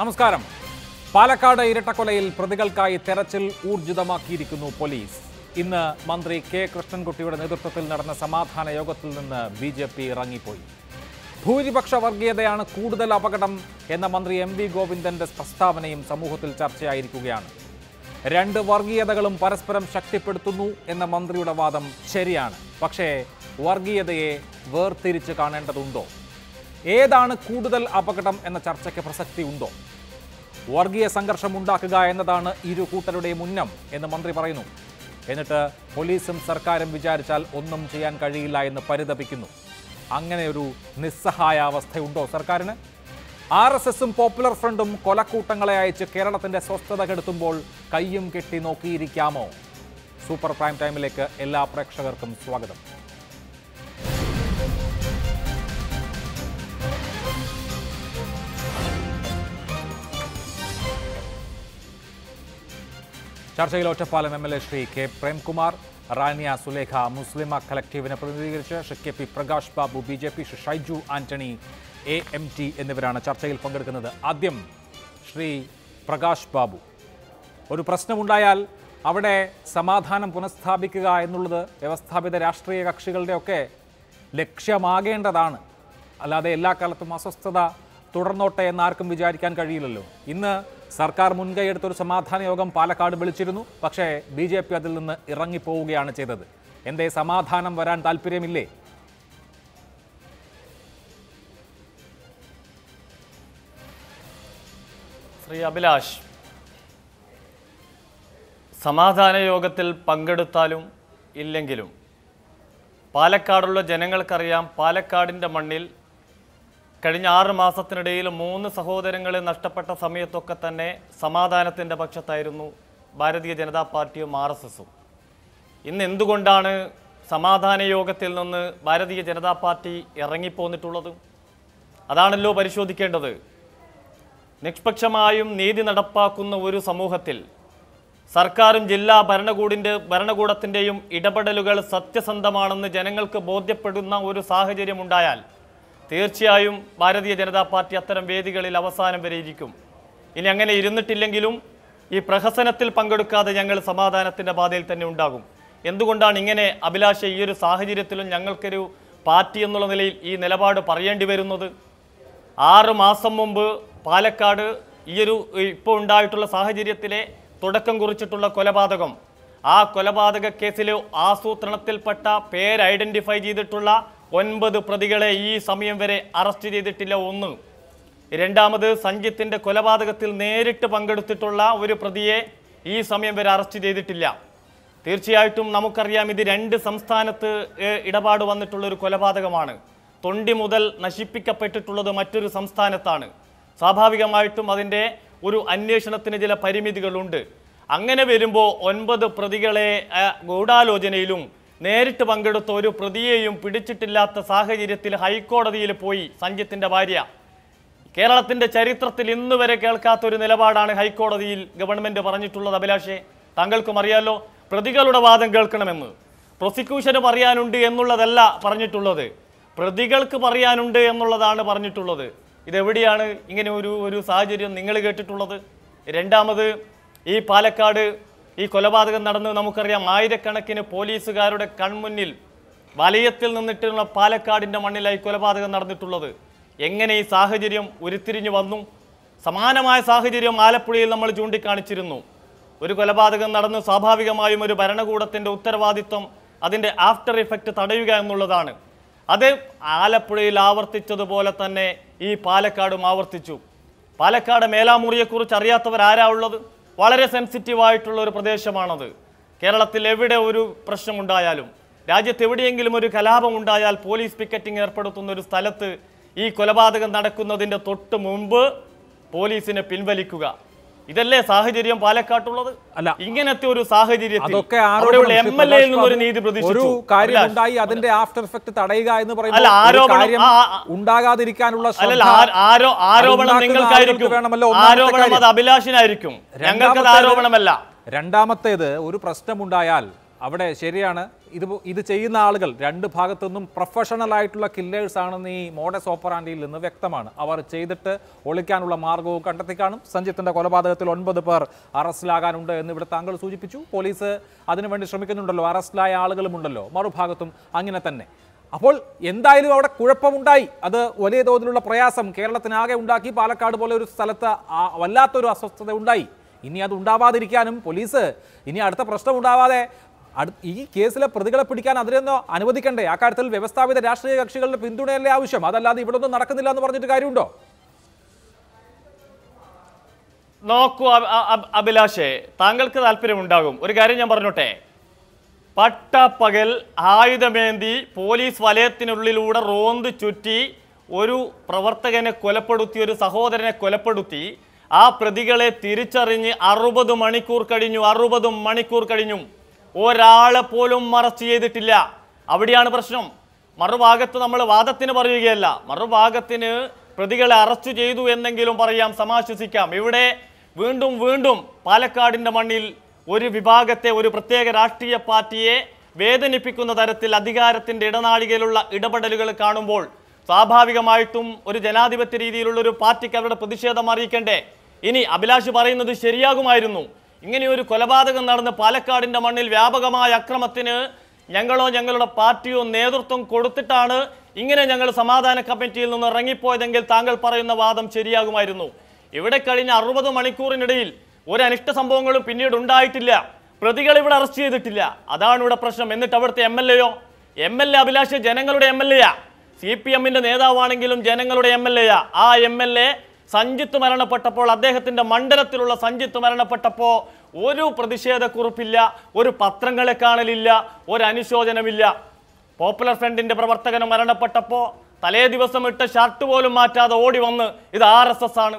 നമസ്കാരം പാലക്കാട് ഇരട്ടക്കൊലയിൽ പ്രതികൾക്കായി തെരച്ചിൽ ഊർജിതമാക്കിയിരിക്കുന്നു പോലീസ് ഇന്ന് മന്ത്രി കെ കൃഷ്ണൻകുട്ടിയുടെ നേതൃത്വത്തിൽ നടന്ന സമാധാന യോഗത്തിൽ നിന്ന് ബി ജെ പി ഇറങ്ങിപ്പോയി ഭൂരിപക്ഷ വർഗീയതയാണ് കൂടുതൽ അപകടം എന്ന മന്ത്രി എം വി ഗോവിന്ദന്റെ പ്രസ്താവനയും സമൂഹത്തിൽ ചർച്ചയായിരിക്കുകയാണ് രണ്ട് വർഗീയതകളും പരസ്പരം ശക്തിപ്പെടുത്തുന്നു എന്ന മന്ത്രിയുടെ വാദം ശരിയാണ് പക്ഷേ വർഗീയതയെ വേർതിരിച്ച് കാണേണ്ടതുണ്ടോ ഏതാണ് കൂടുതൽ അപകടം എന്ന ചർച്ചയ്ക്ക് പ്രസക്തി ഉണ്ടോ വർഗീയ സംഘർഷം ഉണ്ടാക്കുക എന്നതാണ് ഇരു കൂട്ടരുടെയും മുന്നം എന്ന് മന്ത്രി പറയുന്നു എന്നിട്ട് പോലീസും സർക്കാരും വിചാരിച്ചാൽ ഒന്നും ചെയ്യാൻ കഴിയില്ല എന്ന് പരിതപിക്കുന്നു അങ്ങനെ ഒരു നിസ്സഹായാവസ്ഥയുണ്ടോ സർക്കാരിന് ആർ എസ് എസും പോപ്പുലർ ഫ്രണ്ടും കൊലക്കൂട്ടങ്ങളെ അയച്ച് കേരളത്തിന്റെ സ്വസ്ഥത കെടുത്തുമ്പോൾ കയ്യും കെട്ടി നോക്കിയിരിക്കാമോ സൂപ്പർ പ്രൈം ടൈമിലേക്ക് എല്ലാ പ്രേക്ഷകർക്കും സ്വാഗതം ചർച്ചയിൽ Ottapalam M L A Shri K Premkumar Rania Sulekha Muslima കളക്ടീവിനെ പ്രതിനിധീകരിച്ച് Shri K P Prakash Babu B J P Shri Shaiju Antony A M T എന്നിവരാണ് ചർച്ചയിൽ പങ്കെടുക്കുന്നത് ആദ്യം ശ്രീ പ്രകാശ് ബാബു ഒരു പ്രശ്നമുണ്ടായാൽ അവിടെ സമാധാനം പുനഃസ്ഥാപിക്കുക എന്നുള്ളത് വ്യവസ്ഥാപിത രാഷ്ട്രീയ കക്ഷികളുടെയൊക്കെ ലക്ഷ്യമാകേണ്ടതാണ് അല്ലാതെ എല്ലാ കാലത്തും അസ്വസ്ഥത തുടർന്നോട്ടെ എന്ന് ആർക്കും വിചാരിക്കാൻ കഴിയില്ലല്ലോ ഇന്ന് സർക്കാർ മുൻകൈയെടുത്തൊരു സമാധാന യോഗം പാലക്കാട് വിളിച്ചിരുന്നു പക്ഷേ ബി ജെ പി അതിൽ നിന്ന് ഇറങ്ങിപ്പോവുകയാണ് ചെയ്തത് എന്തേ സമാധാനം വരാൻ താല്പര്യമില്ലേ ശ്രീ അഭിലാഷ് സമാധാന യോഗത്തിൽ പങ്കെടുത്താലും ഇല്ലെങ്കിലും പാലക്കാടുള്ള ജനങ്ങൾക്കറിയാം പാലക്കാടിൻ്റെ മണ്ണിൽ കഴിഞ്ഞ ആറ് മാസത്തിനിടയിൽ മൂന്ന് സഹോദരങ്ങളെ നഷ്ടപ്പെട്ട സമയത്തൊക്കെ തന്നെ സമാധാനത്തിൻ്റെ പക്ഷത്തായിരുന്നു ഭാരതീയ ജനതാ പാർട്ടിയും ആർ എസ് എസും ഇന്ന് എന്തുകൊണ്ടാണ് സമാധാന യോഗത്തിൽ നിന്ന് ഭാരതീയ ജനതാ പാർട്ടി ഇറങ്ങിപ്പോന്നിട്ടുള്ളത് അതാണല്ലോ പരിശോധിക്കേണ്ടത് നിഷ്പക്ഷമായും നീതി നടപ്പാക്കുന്ന ഒരു സമൂഹത്തിൽ സർക്കാരും ജില്ലാ ഭരണകൂടിൻ്റെ ഭരണകൂടത്തിൻ്റെയും ഇടപെടലുകൾ സത്യസന്ധമാണെന്ന് ജനങ്ങൾക്ക് ബോധ്യപ്പെടുന്ന ഒരു സാഹചര്യമുണ്ടായാൽ തീർച്ചയായും ഭാരതീയ ജനതാ പാർട്ടി അത്തരം വേദികളിൽ അവസാനം വരെ ഇരിക്കും ഇനി അങ്ങനെ ഇരുന്നിട്ടില്ലെങ്കിലും ഈ പ്രഹസനത്തിൽ പങ്കെടുക്കാതെ ഞങ്ങൾ സമാധാനത്തിൻ്റെ പാതയിൽ തന്നെ ഉണ്ടാകും എന്തുകൊണ്ടാണ് ഇങ്ങനെ അഭിലാഷ ഈ ഒരു സാഹചര്യത്തിലും ഞങ്ങൾക്കൊരു പാർട്ടി എന്നുള്ള നിലയിൽ ഈ നിലപാട് പറയേണ്ടി വരുന്നത് ആറ് മാസം മുമ്പ് പാലക്കാട് ഈയൊരു ഇപ്പോൾ ഉണ്ടായിട്ടുള്ള സാഹചര്യത്തിലെ തുടക്കം കുറിച്ചിട്ടുള്ള കൊലപാതകം ആ കൊലപാതക കേസിലെ ആസൂത്രണത്തിൽപ്പെട്ട പേര് ഐഡൻറ്റിഫൈ ചെയ്തിട്ടുള്ള ഒൻപത് പ്രതികളെ ഈ സമയം വരെ അറസ്റ്റ് ചെയ്തിട്ടില്ല ഒന്ന് രണ്ടാമത് സഞ്ജിത്തിൻ്റെ കൊലപാതകത്തിൽ നേരിട്ട് പങ്കെടുത്തിട്ടുള്ള ഒരു പ്രതിയെ ഈ സമയം വരെ അറസ്റ്റ് ചെയ്തിട്ടില്ല തീർച്ചയായിട്ടും നമുക്കറിയാം ഇത് രണ്ട് സംസ്ഥാനത്ത് ഇടപാട് വന്നിട്ടുള്ള ഒരു കൊലപാതകമാണ് തൊണ്ടി മുതൽ നശിപ്പിക്കപ്പെട്ടിട്ടുള്ളത് മറ്റൊരു സംസ്ഥാനത്താണ് സ്വാഭാവികമായിട്ടും അതിൻ്റെ ഒരു അന്വേഷണത്തിന് ചില പരിമിതികളുണ്ട് അങ്ങനെ വരുമ്പോൾ ഒൻപത് പ്രതികളെ ഗൂഢാലോചനയിലും നേരിട്ട് പങ്കെടുത്ത ഒരു പ്രതിയെയും പിടിച്ചിട്ടില്ലാത്ത സാഹചര്യത്തിൽ ഹൈക്കോടതിയിൽ പോയി സഞ്ജിത്തിൻ്റെ ഭാര്യ കേരളത്തിൻ്റെ ചരിത്രത്തിൽ ഇന്നു വരെ കേൾക്കാത്തൊരു നിലപാടാണ് ഹൈക്കോടതിയിൽ ഗവൺമെൻറ് പറഞ്ഞിട്ടുള്ളത് അഭിലാഷേ താങ്കൾക്കും അറിയാലോ പ്രതികളുടെ വാദം കേൾക്കണമെന്ന് പ്രോസിക്യൂഷന് പറയാനുണ്ട് എന്നുള്ളതല്ല പറഞ്ഞിട്ടുള്ളത് പ്രതികൾക്ക് പറയാനുണ്ട് എന്നുള്ളതാണ് പറഞ്ഞിട്ടുള്ളത് ഇതെവിടെയാണ് ഇങ്ങനെ ഒരു ഒരു സാഹചര്യം നിങ്ങൾ കേട്ടിട്ടുള്ളത് രണ്ടാമത് ഈ പാലക്കാട് ഈ കൊലപാതകം നടന്നു നമുക്കറിയാം ആയിരക്കണക്കിന് പോലീസുകാരുടെ കൺമുന്നിൽ വലയത്തിൽ നിന്നിട്ടുള്ള പാലക്കാടിൻ്റെ മണ്ണിലായി കൊലപാതകം നടന്നിട്ടുള്ളത് എങ്ങനെ ഈ സാഹചര്യം ഉരുത്തിരിഞ്ഞു വന്നു സമാനമായ സാഹചര്യം ആലപ്പുഴയിൽ നമ്മൾ ചൂണ്ടിക്കാണിച്ചിരുന്നു ഒരു കൊലപാതകം നടന്ന് സ്വാഭാവികമായും ഒരു ഭരണകൂടത്തിൻ്റെ ഉത്തരവാദിത്വം അതിൻ്റെ ആഫ്റ്റർ ഇഫക്റ്റ് തടയുക എന്നുള്ളതാണ് അത് ആലപ്പുഴയിൽ ആവർത്തിച്ചതുപോലെ തന്നെ ഈ പാലക്കാടും ആവർത്തിച്ചു പാലക്കാട് മേലാമുറിയെക്കുറിച്ച് അറിയാത്തവരാരാ ഉള്ളത് വളരെ ആയിട്ടുള്ള ഒരു പ്രദേശമാണത് കേരളത്തിൽ എവിടെ ഒരു പ്രശ്നമുണ്ടായാലും രാജ്യത്ത് എവിടെയെങ്കിലും ഒരു കലാപം ഉണ്ടായാൽ പോലീസ് പിക്കറ്റിംഗ് ഏർപ്പെടുത്തുന്ന ഒരു സ്ഥലത്ത് ഈ കൊലപാതകം നടക്കുന്നതിൻ്റെ തൊട്ട് മുമ്പ് പോലീസിനെ പിൻവലിക്കുക ഇതല്ലേ സാഹചര്യം പാലക്കാട്ടുള്ളത് അല്ല ഇങ്ങനത്തെ ഒരു സാഹചര്യം അതൊക്കെ നീതി ഒരു കാര്യം ഉണ്ടായി അതിന്റെ ആഫ്റ്റർ അഭിലാഷിനായിരിക്കും ഞങ്ങൾക്ക് ആരോപണമല്ല രണ്ടാമത്തേത് ഒരു പ്രശ്നമുണ്ടായാൽ അവിടെ ശരിയാണ് ഇത് ഇത് ചെയ്യുന്ന ആളുകൾ രണ്ട് ഭാഗത്തുനിന്നും പ്രൊഫഷണൽ ആയിട്ടുള്ള കില്ലേഴ്സ് ആണെന്ന് ഈ മോഡസ് ഓപ്പറാൻഡിയിൽ നിന്ന് വ്യക്തമാണ് അവർ ചെയ്തിട്ട് ഒളിക്കാനുള്ള മാർഗവും കണ്ടെത്തി കാണും സഞ്ജിത്തിൻ്റെ കൊലപാതകത്തിൽ ഒൻപത് പേർ അറസ്റ്റിലാകാനുണ്ട് എന്ന് ഇവിടെ താങ്കൾ സൂചിപ്പിച്ചു പോലീസ് അതിനുവേണ്ടി ശ്രമിക്കുന്നുണ്ടല്ലോ അറസ്റ്റിലായ ആളുകളുമുണ്ടല്ലോ മറുഭാഗത്തും അങ്ങനെ തന്നെ അപ്പോൾ എന്തായാലും അവിടെ കുഴപ്പമുണ്ടായി അത് വലിയ തോതിലുള്ള പ്രയാസം കേരളത്തിനാകെ ഉണ്ടാക്കി പാലക്കാട് പോലെ ഒരു സ്ഥലത്ത് വല്ലാത്തൊരു അസ്വസ്ഥത ഉണ്ടായി ഇനി അത് ഉണ്ടാവാതിരിക്കാനും പോലീസ് ഇനി അടുത്ത പ്രശ്നം ഉണ്ടാവാതെ ഈ കേസിലെ പ്രതികളെ പിടിക്കാൻ അതിനൊന്നും അനുവദിക്കണ്ടേ ആ കാര്യത്തിൽ വ്യവസ്ഥാപിത രാഷ്ട്രീയ കക്ഷികളുടെ പിന്തുണയല്ലേ ആവശ്യം അതല്ലാതെ ഇവിടെ ഒന്നും നടക്കുന്നില്ല എന്ന് പറഞ്ഞിട്ട് കാര്യമുണ്ടോ നോക്കൂ അഭിലാഷേ താങ്കൾക്ക് താല്പര്യമുണ്ടാകും ഒരു കാര്യം ഞാൻ പറഞ്ഞോട്ടെ പട്ടപ്പകൽ ആയുധമേന്തി പോലീസ് വലയത്തിനുള്ളിലൂടെ റോന്ത് ചുറ്റി ഒരു പ്രവർത്തകനെ കൊലപ്പെടുത്തി ഒരു സഹോദരനെ കൊലപ്പെടുത്തി ആ പ്രതികളെ തിരിച്ചറിഞ്ഞ് അറുപത് മണിക്കൂർ കഴിഞ്ഞു അറുപത് മണിക്കൂർ കഴിഞ്ഞു ഒരാളെ പോലും അറസ്റ്റ് ചെയ്തിട്ടില്ല അവിടെയാണ് പ്രശ്നം മറുഭാഗത്ത് നമ്മൾ വാദത്തിന് പറയുകയല്ല മറുഭാഗത്തിന് പ്രതികളെ അറസ്റ്റ് ചെയ്തു എന്നെങ്കിലും പറയാം സമാശ്വസിക്കാം ഇവിടെ വീണ്ടും വീണ്ടും പാലക്കാടിൻ്റെ മണ്ണിൽ ഒരു വിഭാഗത്തെ ഒരു പ്രത്യേക രാഷ്ട്രീയ പാർട്ടിയെ വേദനിപ്പിക്കുന്ന തരത്തിൽ അധികാരത്തിൻ്റെ ഇടനാഴികയിലുള്ള ഇടപെടലുകൾ കാണുമ്പോൾ സ്വാഭാവികമായിട്ടും ഒരു ജനാധിപത്യ രീതിയിലുള്ള ഒരു പാർട്ടിക്ക് അവരുടെ പ്രതിഷേധം അറിയിക്കണ്ടേ ഇനി അഭിലാഷ് പറയുന്നത് ശരിയാകുമായിരുന്നു ഇങ്ങനെയൊരു കൊലപാതകം നടന്ന് പാലക്കാടിൻ്റെ മണ്ണിൽ വ്യാപകമായ അക്രമത്തിന് ഞങ്ങളോ ഞങ്ങളുടെ പാർട്ടിയോ നേതൃത്വം കൊടുത്തിട്ടാണ് ഇങ്ങനെ ഞങ്ങൾ സമാധാന കമ്മിറ്റിയിൽ നിന്ന് ഇറങ്ങിപ്പോയതെങ്കിൽ താങ്കൾ പറയുന്ന വാദം ശരിയാകുമായിരുന്നു ഇവിടെ കഴിഞ്ഞ അറുപത് മണിക്കൂറിനിടയിൽ ഒരു അനിഷ്ട സംഭവങ്ങളും പിന്നീട് ഉണ്ടായിട്ടില്ല പ്രതികൾ ഇവിടെ അറസ്റ്റ് ചെയ്തിട്ടില്ല അതാണ് ഇവിടെ പ്രശ്നം എന്നിട്ട് അവിടുത്തെ എം എൽ എയോ എം എൽ എ അഭിലാഷ് ജനങ്ങളുടെ എം എൽ എയാ സി പി എമ്മിൻ്റെ നേതാവാണെങ്കിലും ജനങ്ങളുടെ എം എൽ എയാ ആ എം എൽ എ സഞ്ജിത്ത് മരണപ്പെട്ടപ്പോൾ അദ്ദേഹത്തിൻ്റെ മണ്ഡലത്തിലുള്ള സഞ്ജിത്ത് മരണപ്പെട്ടപ്പോൾ ഒരു പ്രതിഷേധക്കുറിപ്പില്ല ഒരു പത്രങ്ങളെ കാണലില്ല ഒരു അനുശോചനമില്ല പോപ്പുലർ ഫ്രണ്ടിൻ്റെ പ്രവർത്തകന് മരണപ്പെട്ടപ്പോൾ തലേ ദിവസം ഇട്ട ഷർട്ട് പോലും മാറ്റാതെ ഓടി വന്ന് ഇത് ആർ എസ് എസ് ആണ്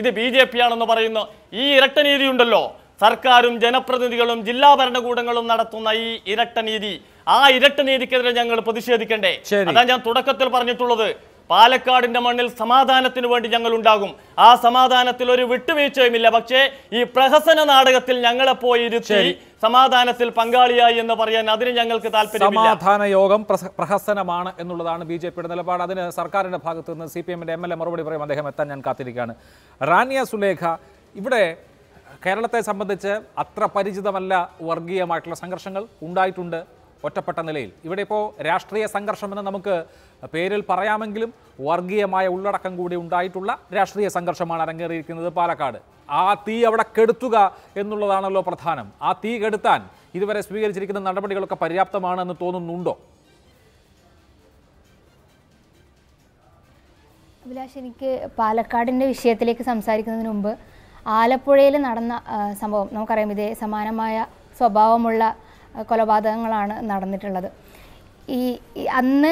ഇത് ബി ജെ പി ആണെന്ന് പറയുന്ന ഈ ഇരട്ടനീതി ഉണ്ടല്ലോ സർക്കാരും ജനപ്രതിനിധികളും ജില്ലാ ഭരണകൂടങ്ങളും നടത്തുന്ന ഈ ഇരട്ടനീതി ആ ഇരട്ടനീതിക്കെതിരെ ഞങ്ങൾ പ്രതിഷേധിക്കണ്ടേ അതാ ഞാൻ തുടക്കത്തിൽ പറഞ്ഞിട്ടുള്ളത് പാലക്കാടിന്റെ മണ്ണിൽ സമാധാനത്തിന് വേണ്ടി ഞങ്ങൾ ഉണ്ടാകും ആ സമാധാനത്തിൽ ഒരു വിട്ടുവീഴ്ചയുമില്ല പക്ഷേ ഈ പ്രഹസന നാടകത്തിൽ ഞങ്ങളെ പോയി ഇരുത്തി സമാധാനത്തിൽ പങ്കാളിയായി എന്ന് പറയാൻ അതിന് ഞങ്ങൾക്ക് താല്പര്യം സമാധാന യോഗം പ്രഹസനമാണ് എന്നുള്ളതാണ് ബി ജെ പിയുടെ നിലപാട് അതിന് സർക്കാരിന്റെ ഭാഗത്ത് നിന്ന് സി പി എമ്മിന്റെ എം എൽ എ മറുപടി പറയും അദ്ദേഹം എത്താൻ ഞാൻ കാത്തിരിക്കുകയാണ് റാനിയ സുലേഖ ഇവിടെ കേരളത്തെ സംബന്ധിച്ച് അത്ര പരിചിതമല്ല വർഗീയമായിട്ടുള്ള സംഘർഷങ്ങൾ ഉണ്ടായിട്ടുണ്ട് ഒറ്റപ്പെട്ട നിലയിൽ ഇവിടെ ഇപ്പോൾ രാഷ്ട്രീയ സംഘർഷമെന്ന് നമുക്ക് പേരിൽ പറയാമെങ്കിലും വർഗീയമായ ഉള്ളടക്കം കൂടി ഉണ്ടായിട്ടുള്ള രാഷ്ട്രീയ സംഘർഷമാണ് അരങ്ങേറിയിരിക്കുന്നത് പാലക്കാട് ആ തീ അവിടെ കെടുത്തുക എന്നുള്ളതാണല്ലോ പ്രധാനം ആ തീ കെടുത്താൻ ഇതുവരെ സ്വീകരിച്ചിരിക്കുന്ന നടപടികളൊക്കെ പര്യാപ്തമാണെന്ന് തോന്നുന്നുണ്ടോ അഭിലാഷ് എനിക്ക് പാലക്കാടിൻ്റെ വിഷയത്തിലേക്ക് സംസാരിക്കുന്നതിന് മുമ്പ് ആലപ്പുഴയിൽ നടന്ന സംഭവം നമുക്കറിയാം ഇതേ സമാനമായ സ്വഭാവമുള്ള കൊലപാതകങ്ങളാണ് നടന്നിട്ടുള്ളത് ഈ അന്ന്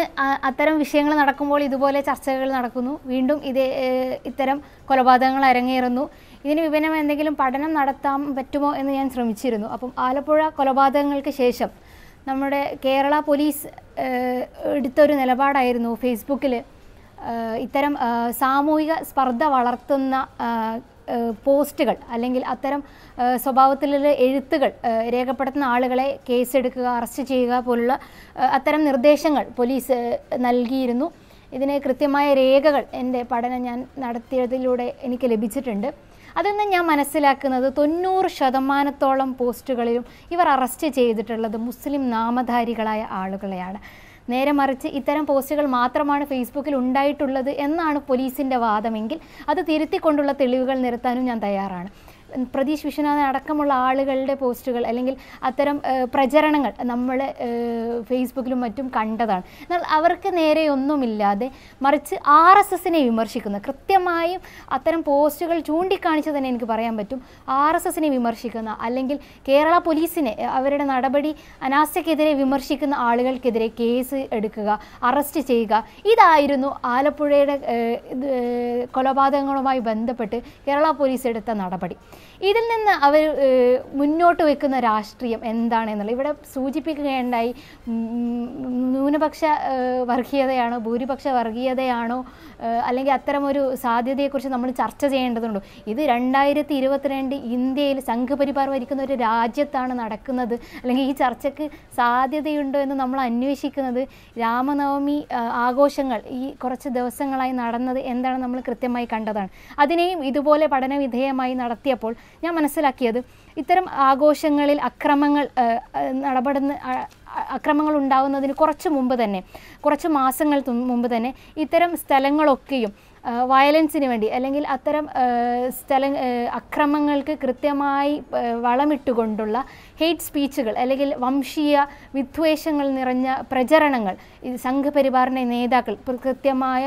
അത്തരം വിഷയങ്ങൾ നടക്കുമ്പോൾ ഇതുപോലെ ചർച്ചകൾ നടക്കുന്നു വീണ്ടും ഇതേ ഇത്തരം കൊലപാതകങ്ങൾ അരങ്ങേറുന്നു ഇതിന് വിപനം എന്തെങ്കിലും പഠനം നടത്താൻ പറ്റുമോ എന്ന് ഞാൻ ശ്രമിച്ചിരുന്നു അപ്പം ആലപ്പുഴ കൊലപാതകങ്ങൾക്ക് ശേഷം നമ്മുടെ കേരള പോലീസ് എടുത്തൊരു നിലപാടായിരുന്നു ഫേസ്ബുക്കിൽ ഇത്തരം സാമൂഹിക സ്പർദ്ധ വളർത്തുന്ന പോസ്റ്റുകൾ അല്ലെങ്കിൽ അത്തരം സ്വഭാവത്തിലുള്ള എഴുത്തുകൾ രേഖപ്പെടുത്തുന്ന ആളുകളെ കേസെടുക്കുക അറസ്റ്റ് ചെയ്യുക പോലുള്ള അത്തരം നിർദ്ദേശങ്ങൾ പോലീസ് നൽകിയിരുന്നു ഇതിന് കൃത്യമായ രേഖകൾ എൻ്റെ പഠനം ഞാൻ നടത്തിയതിലൂടെ എനിക്ക് ലഭിച്ചിട്ടുണ്ട് അതിൽ ഞാൻ മനസ്സിലാക്കുന്നത് തൊണ്ണൂറ് ശതമാനത്തോളം പോസ്റ്റുകളിലും ഇവർ അറസ്റ്റ് ചെയ്തിട്ടുള്ളത് മുസ്ലിം നാമധാരികളായ ആളുകളെയാണ് നേരെ മറിച്ച് ഇത്തരം പോസ്റ്റുകൾ മാത്രമാണ് ഫേസ്ബുക്കിൽ ഉണ്ടായിട്ടുള്ളത് എന്നാണ് പോലീസിൻ്റെ വാദമെങ്കിൽ അത് തിരുത്തിക്കൊണ്ടുള്ള തെളിവുകൾ നിരത്താനും ഞാൻ തയ്യാറാണ് പ്രതീഷ് വിശ്വനാഥൻ അടക്കമുള്ള ആളുകളുടെ പോസ്റ്റുകൾ അല്ലെങ്കിൽ അത്തരം പ്രചരണങ്ങൾ നമ്മൾ ഫേസ്ബുക്കിലും മറ്റും കണ്ടതാണ് എന്നാൽ അവർക്ക് നേരെ മറിച്ച് ആർ എസ് എസിനെ വിമർശിക്കുന്ന കൃത്യമായും അത്തരം പോസ്റ്റുകൾ ചൂണ്ടിക്കാണിച്ച് തന്നെ എനിക്ക് പറയാൻ പറ്റും ആർ എസ് എസിനെ വിമർശിക്കുന്ന അല്ലെങ്കിൽ കേരള പോലീസിനെ അവരുടെ നടപടി അനാസ്ഥയ്ക്കെതിരെ വിമർശിക്കുന്ന ആളുകൾക്കെതിരെ കേസ് എടുക്കുക അറസ്റ്റ് ചെയ്യുക ഇതായിരുന്നു ആലപ്പുഴയുടെ കൊലപാതകങ്ങളുമായി ബന്ധപ്പെട്ട് കേരള പോലീസ് എടുത്ത നടപടി ഇതിൽ നിന്ന് അവർ മുന്നോട്ട് വെക്കുന്ന രാഷ്ട്രീയം എന്താണെന്നുള്ളത് ഇവിടെ സൂചിപ്പിക്കുകയുണ്ടായി ന്യൂനപക്ഷ വർഗീയതയാണോ ഭൂരിപക്ഷ വർഗീയതയാണോ അല്ലെങ്കിൽ അത്തരമൊരു സാധ്യതയെക്കുറിച്ച് നമ്മൾ ചർച്ച ചെയ്യേണ്ടതുണ്ടോ ഇത് രണ്ടായിരത്തി ഇരുപത്തിരണ്ട് ഇന്ത്യയിൽ സംഘപരിപാർ ഭരിക്കുന്ന ഒരു രാജ്യത്താണ് നടക്കുന്നത് അല്ലെങ്കിൽ ഈ ചർച്ചയ്ക്ക് സാധ്യതയുണ്ടോ എന്ന് നമ്മൾ അന്വേഷിക്കുന്നത് രാമനവമി ആഘോഷങ്ങൾ ഈ കുറച്ച് ദിവസങ്ങളായി നടന്നത് എന്താണ് നമ്മൾ കൃത്യമായി കണ്ടതാണ് അതിനെയും ഇതുപോലെ പഠനവിധേയമായി നടത്തിയപ്പോൾ നോക്കിയപ്പോൾ ഞാൻ മനസ്സിലാക്കിയത് ഇത്തരം ആഘോഷങ്ങളിൽ അക്രമങ്ങൾ നടപടുന്ന അക്രമങ്ങൾ ഉണ്ടാകുന്നതിന് കുറച്ച് മുമ്പ് തന്നെ കുറച്ച് മാസങ്ങൾ മുമ്പ് തന്നെ ഇത്തരം സ്ഥലങ്ങളൊക്കെയും വയലൻസിന് വേണ്ടി അല്ലെങ്കിൽ അത്തരം സ്ഥല അക്രമങ്ങൾക്ക് കൃത്യമായി വളമിട്ടുകൊണ്ടുള്ള ഹെയ്റ്റ് സ്പീച്ചുകൾ അല്ലെങ്കിൽ വംശീയ വിദ്വേഷങ്ങൾ നിറഞ്ഞ പ്രചരണങ്ങൾ സംഘപരിവാറിൻ്റെ നേതാക്കൾ കൃത്യമായ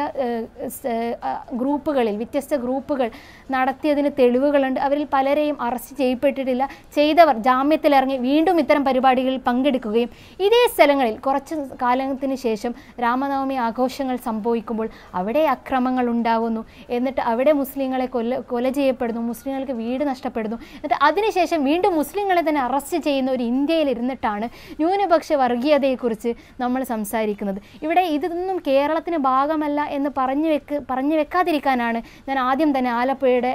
ഗ്രൂപ്പുകളിൽ വ്യത്യസ്ത ഗ്രൂപ്പുകൾ നടത്തിയതിന് തെളിവുകളുണ്ട് അവരിൽ പലരെയും അറസ്റ്റ് ചെയ്യപ്പെട്ടിട്ടില്ല ചെയ്തവർ ജാമ്യത്തിലിറങ്ങി വീണ്ടും ഇത്തരം പരിപാടികളിൽ പങ്കെടുക്കുകയും ഇതേ സ്ഥലങ്ങളിൽ കുറച്ച് കാലത്തിന് ശേഷം രാമനവമി ആഘോഷങ്ങൾ സംഭവിക്കുമ്പോൾ അവിടെ അക്രമങ്ങളുണ്ട് ഉണ്ടാകുന്നു എന്നിട്ട് അവിടെ മുസ്ലിങ്ങളെ കൊല്ല കൊല ചെയ്യപ്പെടുന്നു മുസ്ലിങ്ങൾക്ക് വീട് നഷ്ടപ്പെടുന്നു എന്നിട്ട് അതിനുശേഷം വീണ്ടും മുസ്ലിങ്ങളെ തന്നെ അറസ്റ്റ് ചെയ്യുന്ന ഒരു ഇന്ത്യയിൽ ഇരുന്നിട്ടാണ് ന്യൂനപക്ഷ വർഗീയതയെക്കുറിച്ച് നമ്മൾ സംസാരിക്കുന്നത് ഇവിടെ ഇതൊന്നും കേരളത്തിന് ഭാഗമല്ല എന്ന് പറഞ്ഞു വെക്ക് പറഞ്ഞു വെക്കാതിരിക്കാനാണ് ഞാൻ ആദ്യം തന്നെ ആലപ്പുഴയുടെ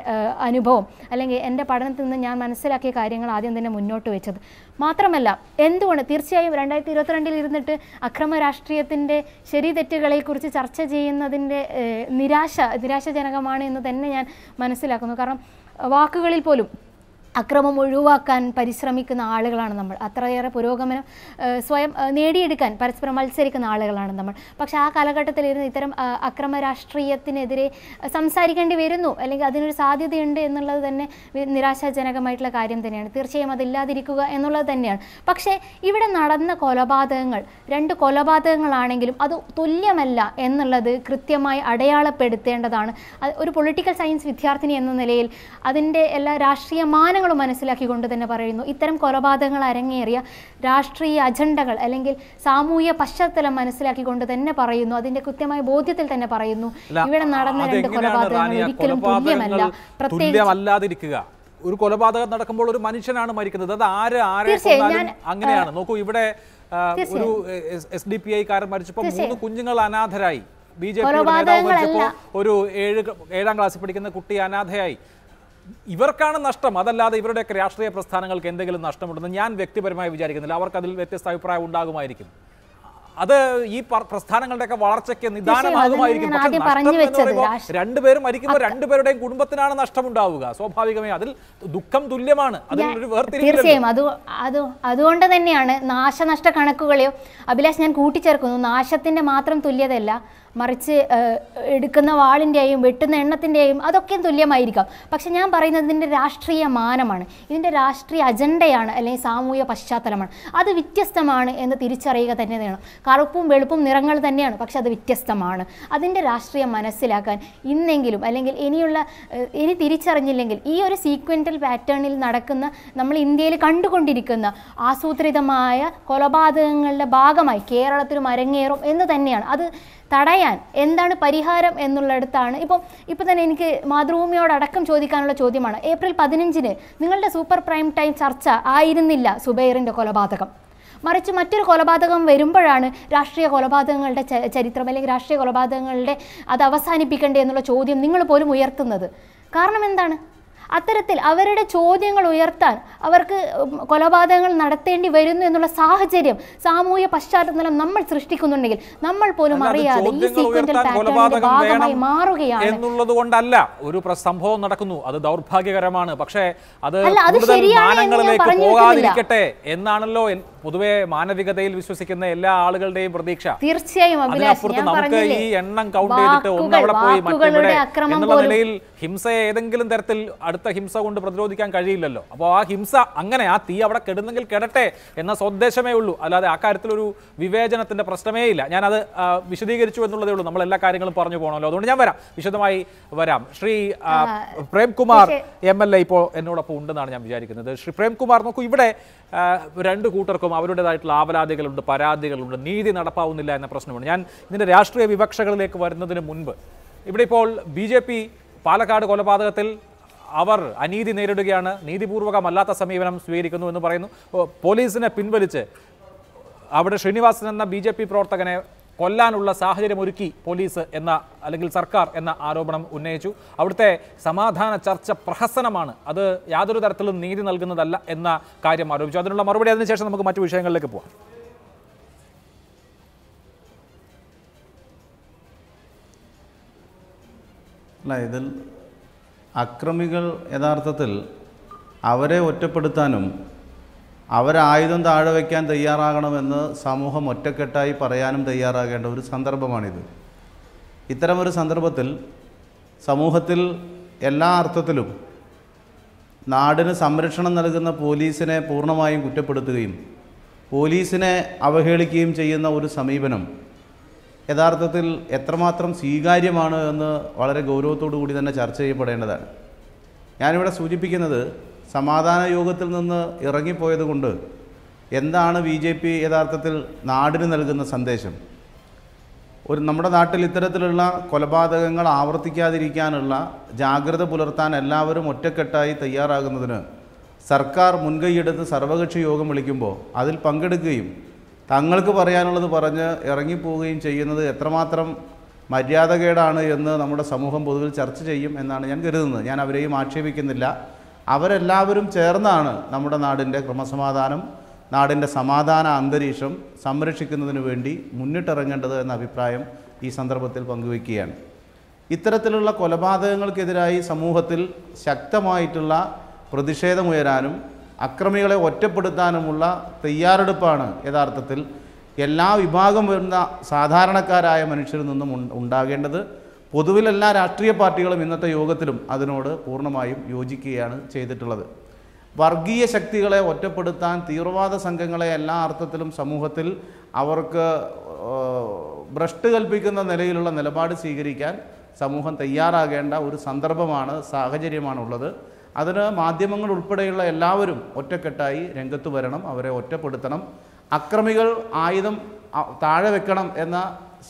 അനുഭവം അല്ലെങ്കിൽ എൻ്റെ പഠനത്തിൽ നിന്ന് ഞാൻ മനസ്സിലാക്കിയ കാര്യങ്ങൾ ആദ്യം തന്നെ മുന്നോട്ട് വെച്ചത് മാത്രമല്ല എന്തുകൊണ്ട് തീർച്ചയായും രണ്ടായിരത്തി ഇരുപത്തിരണ്ടിൽ ഇരുന്നിട്ട് അക്രമ രാഷ്ട്രീയത്തിൻ്റെ ശരി തെറ്റുകളെക്കുറിച്ച് ചർച്ച ചെയ്യുന്നതിൻ്റെ നിരാശ നിരാശ നിരാശാജനകമാണ് എന്ന് തന്നെ ഞാൻ മനസ്സിലാക്കുന്നു കാരണം വാക്കുകളിൽ പോലും അക്രമം ഒഴിവാക്കാൻ പരിശ്രമിക്കുന്ന ആളുകളാണ് നമ്മൾ അത്രയേറെ പുരോഗമനം സ്വയം നേടിയെടുക്കാൻ പരസ്പരം മത്സരിക്കുന്ന ആളുകളാണ് നമ്മൾ പക്ഷേ ആ കാലഘട്ടത്തിൽ ഇരുന്ന് ഇത്തരം അക്രമ രാഷ്ട്രീയത്തിനെതിരെ സംസാരിക്കേണ്ടി വരുന്നു അല്ലെങ്കിൽ അതിനൊരു സാധ്യതയുണ്ട് എന്നുള്ളത് തന്നെ നിരാശാജനകമായിട്ടുള്ള കാര്യം തന്നെയാണ് തീർച്ചയായും അതില്ലാതിരിക്കുക എന്നുള്ളത് തന്നെയാണ് പക്ഷേ ഇവിടെ നടന്ന കൊലപാതകങ്ങൾ രണ്ട് കൊലപാതകങ്ങളാണെങ്കിലും അത് തുല്യമല്ല എന്നുള്ളത് കൃത്യമായി അടയാളപ്പെടുത്തേണ്ടതാണ് ഒരു പൊളിറ്റിക്കൽ സയൻസ് വിദ്യാർത്ഥിനി എന്ന നിലയിൽ അതിൻ്റെ എല്ലാ മാനങ്ങളും കാരണങ്ങൾ മനസ്സിലാക്കിക്കൊണ്ട് തന്നെ പറയുന്നു ഇത്തരം കൊലപാതകങ്ങൾ അരങ്ങേറിയ രാഷ്ട്രീയ അജണ്ടകൾ അല്ലെങ്കിൽ സാമൂഹ്യ പശ്ചാത്തലം മനസ്സിലാക്കിക്കൊണ്ട് തന്നെ പറയുന്നു അതിന്റെ കൃത്യമായ ബോധ്യത്തിൽ തന്നെ പറയുന്നു ഇവിടെ നടന്ന രണ്ട് കൊലപാതകങ്ങൾ ഒരിക്കലും തുല്യമല്ല പ്രത്യേക ഒരു കൊലപാതകം നടക്കുമ്പോൾ ഒരു മനുഷ്യനാണ് മരിക്കുന്നത് അത് ആര് ആരെ അങ്ങനെയാണ് നോക്കൂ ഇവിടെ ഒരു എസ് ഡി പി കാരൻ മരിച്ചപ്പോൾ മൂന്ന് കുഞ്ഞുങ്ങൾ അനാഥരായി ബി ജെ പി ഒരു ഏഴ് ഏഴാം ക്ലാസ്സിൽ പഠിക്കുന്ന കുട്ടി അനാഥയായി ഇവർക്കാണ് നഷ്ടം അതല്ലാതെ ഇവരുടെയൊക്കെ രാഷ്ട്രീയ പ്രസ്ഥാനങ്ങൾക്ക് എന്തെങ്കിലും നഷ്ടമുണ്ടെന്ന് ഞാൻ വ്യക്തിപരമായി വിചാരിക്കുന്നില്ല അവർക്ക് അതിൽ വ്യത്യസ്ത അഭിപ്രായം ഉണ്ടാകുമായിരിക്കും അത് ഈ പ്രസ്ഥാനങ്ങളുടെയൊക്കെ വളർച്ചയ്ക്ക് നിദാനമാകുമായിരിക്കും രണ്ടുപേരും മരിക്കുമ്പോൾ രണ്ടുപേരുടെയും കുടുംബത്തിനാണ് നഷ്ടമുണ്ടാവുക സ്വാഭാവികമായി അതിൽ ദുഃഖം തുല്യമാണ് തീർച്ചയായും അത് അത് അതുകൊണ്ട് തന്നെയാണ് നാശനഷ്ട കണക്കുകളെയോ അഭിലാഷ് ഞാൻ കൂട്ടിച്ചേർക്കുന്നു നാശത്തിന്റെ മാത്രം തുല്യതയല്ല മറിച്ച് എടുക്കുന്ന വാളിൻ്റെയും വെട്ടുന്ന എണ്ണത്തിൻ്റെയും അതൊക്കെയും തുല്യമായിരിക്കാം പക്ഷേ ഞാൻ പറയുന്നത് ഇതിൻ്റെ രാഷ്ട്രീയ മാനമാണ് ഇതിൻ്റെ രാഷ്ട്രീയ അജണ്ടയാണ് അല്ലെങ്കിൽ സാമൂഹിക പശ്ചാത്തലമാണ് അത് വ്യത്യസ്തമാണ് എന്ന് തിരിച്ചറിയുക തന്നെ വേണം കറുപ്പും വെളുപ്പും നിറങ്ങൾ തന്നെയാണ് പക്ഷെ അത് വ്യത്യസ്തമാണ് അതിൻ്റെ രാഷ്ട്രീയം മനസ്സിലാക്കാൻ ഇന്നെങ്കിലും അല്ലെങ്കിൽ ഇനിയുള്ള ഇനി തിരിച്ചറിഞ്ഞില്ലെങ്കിൽ ഈ ഒരു സീക്വൻ്റൽ പാറ്റേണിൽ നടക്കുന്ന നമ്മൾ ഇന്ത്യയിൽ കണ്ടുകൊണ്ടിരിക്കുന്ന ആസൂത്രിതമായ കൊലപാതകങ്ങളുടെ ഭാഗമായി കേരളത്തിൽ അരങ്ങേറും എന്ന് തന്നെയാണ് അത് തടയാൻ എന്താണ് പരിഹാരം എന്നുള്ളിടത്താണ് ഇപ്പം ഇപ്പം തന്നെ എനിക്ക് മാതൃഭൂമിയോടക്കം ചോദിക്കാനുള്ള ചോദ്യമാണ് ഏപ്രിൽ പതിനഞ്ചിന് നിങ്ങളുടെ സൂപ്പർ പ്രൈം ടൈം ചർച്ച ആയിരുന്നില്ല സുബൈറിൻ്റെ കൊലപാതകം മറിച്ച് മറ്റൊരു കൊലപാതകം വരുമ്പോഴാണ് രാഷ്ട്രീയ കൊലപാതകങ്ങളുടെ ചരിത്രം അല്ലെങ്കിൽ രാഷ്ട്രീയ കൊലപാതകങ്ങളുടെ അത് അവസാനിപ്പിക്കണ്ടേ എന്നുള്ള ചോദ്യം നിങ്ങൾ പോലും ഉയർത്തുന്നത് കാരണം എന്താണ് അത്തരത്തിൽ അവരുടെ ചോദ്യങ്ങൾ ഉയർത്താൻ അവർക്ക് കൊലപാതകങ്ങൾ നടത്തേണ്ടി വരുന്നു എന്നുള്ള സാഹചര്യം സാമൂഹ്യ പശ്ചാത്തലം നമ്മൾ സൃഷ്ടിക്കുന്നുണ്ടെങ്കിൽ നമ്മൾ പോലും അറിയാതെ ഈ സീക്വൻഷ്യൽ പാറ്റേണിന്റെ ഭാഗമായി മാറുകയാണ് എന്നുള്ളത് കൊണ്ടല്ല ഒരു സംഭവം നടക്കുന്നു അത് ദൗർഭാഗ്യകരമാണ് പക്ഷേ അത് കൂടുതൽ പോകാതിരിക്കട്ടെ എന്നാണല്ലോ പൊതുവെ മാനവികതയിൽ വിശ്വസിക്കുന്ന എല്ലാ ആളുകളുടെയും പ്രതീക്ഷ തീർച്ചയായും നമുക്ക് ഈ എണ്ണം കൗണ്ട് ചെയ്തിട്ട് ഒന്നവിടെ പോയി മറ്റെവിടെ നിലയിൽ ഹിംസയെ ഏതെങ്കിലും തരത്തിൽ അടുത്ത കടുത്ത ഹിംസ കൊണ്ട് പ്രതിരോധിക്കാൻ കഴിയില്ലല്ലോ അപ്പോൾ ആ ഹിംസ അങ്ങനെ ആ തീ അവിടെ കെടുന്നെങ്കിൽ കെടട്ടെ എന്ന സ്വദ്ദേശമേ ഉള്ളൂ അല്ലാതെ ആ കാര്യത്തിലൊരു വിവേചനത്തിൻ്റെ പ്രശ്നമേ ഇല്ല ഞാനത് വിശദീകരിച്ചു എന്നുള്ളതേ ഉള്ളൂ നമ്മൾ എല്ലാ കാര്യങ്ങളും പറഞ്ഞു പോകണമല്ലോ അതുകൊണ്ട് ഞാൻ വരാം വിശദമായി വരാം Shri Premkumar M L A ഇപ്പോൾ എന്നോടൊപ്പം ഉണ്ടെന്നാണ് ഞാൻ വിചാരിക്കുന്നത് ശ്രീ പ്രേംകുമാർ നോക്കൂ ഇവിടെ രണ്ട് കൂട്ടർക്കും അവരുടേതായിട്ടുള്ള ആവലാതികളുണ്ട് പരാതികളുണ്ട് നീതി നടപ്പാവുന്നില്ല എന്ന പ്രശ്നമാണ് ഞാൻ ഇതിൻ്റെ രാഷ്ട്രീയ വിവക്ഷകളിലേക്ക് വരുന്നതിന് മുൻപ് ഇവിടെ ഇപ്പോൾ ബി ജെ പി പാലക്കാട് കൊലപാതകത്തിൽ അവർ അനീതി നേരിടുകയാണ് നീതിപൂർവകമല്ലാത്ത സമീപനം സ്വീകരിക്കുന്നു എന്ന് പറയുന്നു പോലീസിനെ പിൻവലിച്ച് അവിടെ ശ്രീനിവാസൻ എന്ന ബി ജെ പി പ്രവർത്തകനെ കൊല്ലാനുള്ള സാഹചര്യമൊരുക്കി പോലീസ് എന്ന അല്ലെങ്കിൽ സർക്കാർ എന്ന ആരോപണം ഉന്നയിച്ചു അവിടുത്തെ സമാധാന ചർച്ച പ്രഹസനമാണ് അത് യാതൊരു തരത്തിലും നീതി നൽകുന്നതല്ല എന്ന കാര്യം ആരോപിച്ചു അതിനുള്ള മറുപടി അതിനുശേഷം നമുക്ക് മറ്റു വിഷയങ്ങളിലേക്ക് പോവാം അല്ല ഇതിൽ അക്രമികൾ യഥാർത്ഥത്തിൽ അവരെ ഒറ്റപ്പെടുത്താനും അവരായുധം താഴെ വയ്ക്കാൻ തയ്യാറാകണമെന്ന് സമൂഹം ഒറ്റക്കെട്ടായി പറയാനും തയ്യാറാകേണ്ട ഒരു സന്ദർഭമാണിത് ഇത്തരമൊരു സന്ദർഭത്തിൽ സമൂഹത്തിൽ എല്ലാ അർത്ഥത്തിലും നാടിന് സംരക്ഷണം നൽകുന്ന പോലീസിനെ പൂർണ്ണമായും കുറ്റപ്പെടുത്തുകയും പോലീസിനെ അവഹേളിക്കുകയും ചെയ്യുന്ന ഒരു സമീപനം യഥാർത്ഥത്തിൽ എത്രമാത്രം സ്വീകാര്യമാണ് എന്ന് വളരെ ഗൗരവത്തോടു കൂടി തന്നെ ചർച്ച ചെയ്യപ്പെടേണ്ടതാണ് ഞാനിവിടെ സൂചിപ്പിക്കുന്നത് സമാധാന യോഗത്തിൽ നിന്ന് കൊണ്ട് എന്താണ് ബി ജെ പി യഥാർത്ഥത്തിൽ നാടിന് നൽകുന്ന സന്ദേശം ഒരു നമ്മുടെ നാട്ടിൽ ഇത്തരത്തിലുള്ള കൊലപാതകങ്ങൾ ആവർത്തിക്കാതിരിക്കാനുള്ള ജാഗ്രത പുലർത്താൻ എല്ലാവരും ഒറ്റക്കെട്ടായി തയ്യാറാകുന്നതിന് സർക്കാർ മുൻകൈയ്യെടുത്ത് സർവകക്ഷി യോഗം വിളിക്കുമ്പോൾ അതിൽ പങ്കെടുക്കുകയും തങ്ങൾക്ക് പറയാനുള്ളത് പറഞ്ഞ് ഇറങ്ങിപ്പോവുകയും ചെയ്യുന്നത് എത്രമാത്രം മര്യാദകേടാണ് എന്ന് നമ്മുടെ സമൂഹം പൊതുവിൽ ചർച്ച ചെയ്യും എന്നാണ് ഞാൻ കരുതുന്നത് ഞാൻ അവരെയും ആക്ഷേപിക്കുന്നില്ല അവരെല്ലാവരും ചേർന്നാണ് നമ്മുടെ നാടിൻ്റെ ക്രമസമാധാനം നാടിൻ്റെ സമാധാന അന്തരീക്ഷം സംരക്ഷിക്കുന്നതിന് വേണ്ടി മുന്നിട്ടിറങ്ങേണ്ടത് എന്ന അഭിപ്രായം ഈ സന്ദർഭത്തിൽ പങ്കുവയ്ക്കുകയാണ് ഇത്തരത്തിലുള്ള കൊലപാതകങ്ങൾക്കെതിരായി സമൂഹത്തിൽ ശക്തമായിട്ടുള്ള പ്രതിഷേധമുയരാനും അക്രമികളെ ഒറ്റപ്പെടുത്താനുമുള്ള തയ്യാറെടുപ്പാണ് യഥാർത്ഥത്തിൽ എല്ലാ വിഭാഗം വരുന്ന സാധാരണക്കാരായ മനുഷ്യരിൽ നിന്നും ഉണ്ടാകേണ്ടത് പൊതുവിൽ എല്ലാ രാഷ്ട്രീയ പാർട്ടികളും ഇന്നത്തെ യോഗത്തിലും അതിനോട് പൂർണ്ണമായും യോജിക്കുകയാണ് ചെയ്തിട്ടുള്ളത് വർഗീയ ശക്തികളെ ഒറ്റപ്പെടുത്താൻ തീവ്രവാദ സംഘങ്ങളെ എല്ലാ അർത്ഥത്തിലും സമൂഹത്തിൽ അവർക്ക് ഭ്രഷ്ട് കൽപ്പിക്കുന്ന നിലയിലുള്ള നിലപാട് സ്വീകരിക്കാൻ സമൂഹം തയ്യാറാകേണ്ട ഒരു സന്ദർഭമാണ് സാഹചര്യമാണുള്ളത് അതിന് മാധ്യമങ്ങൾ ഉൾപ്പെടെയുള്ള എല്ലാവരും ഒറ്റക്കെട്ടായി രംഗത്ത് വരണം അവരെ ഒറ്റപ്പെടുത്തണം അക്രമികൾ ആയുധം താഴെ വെക്കണം എന്ന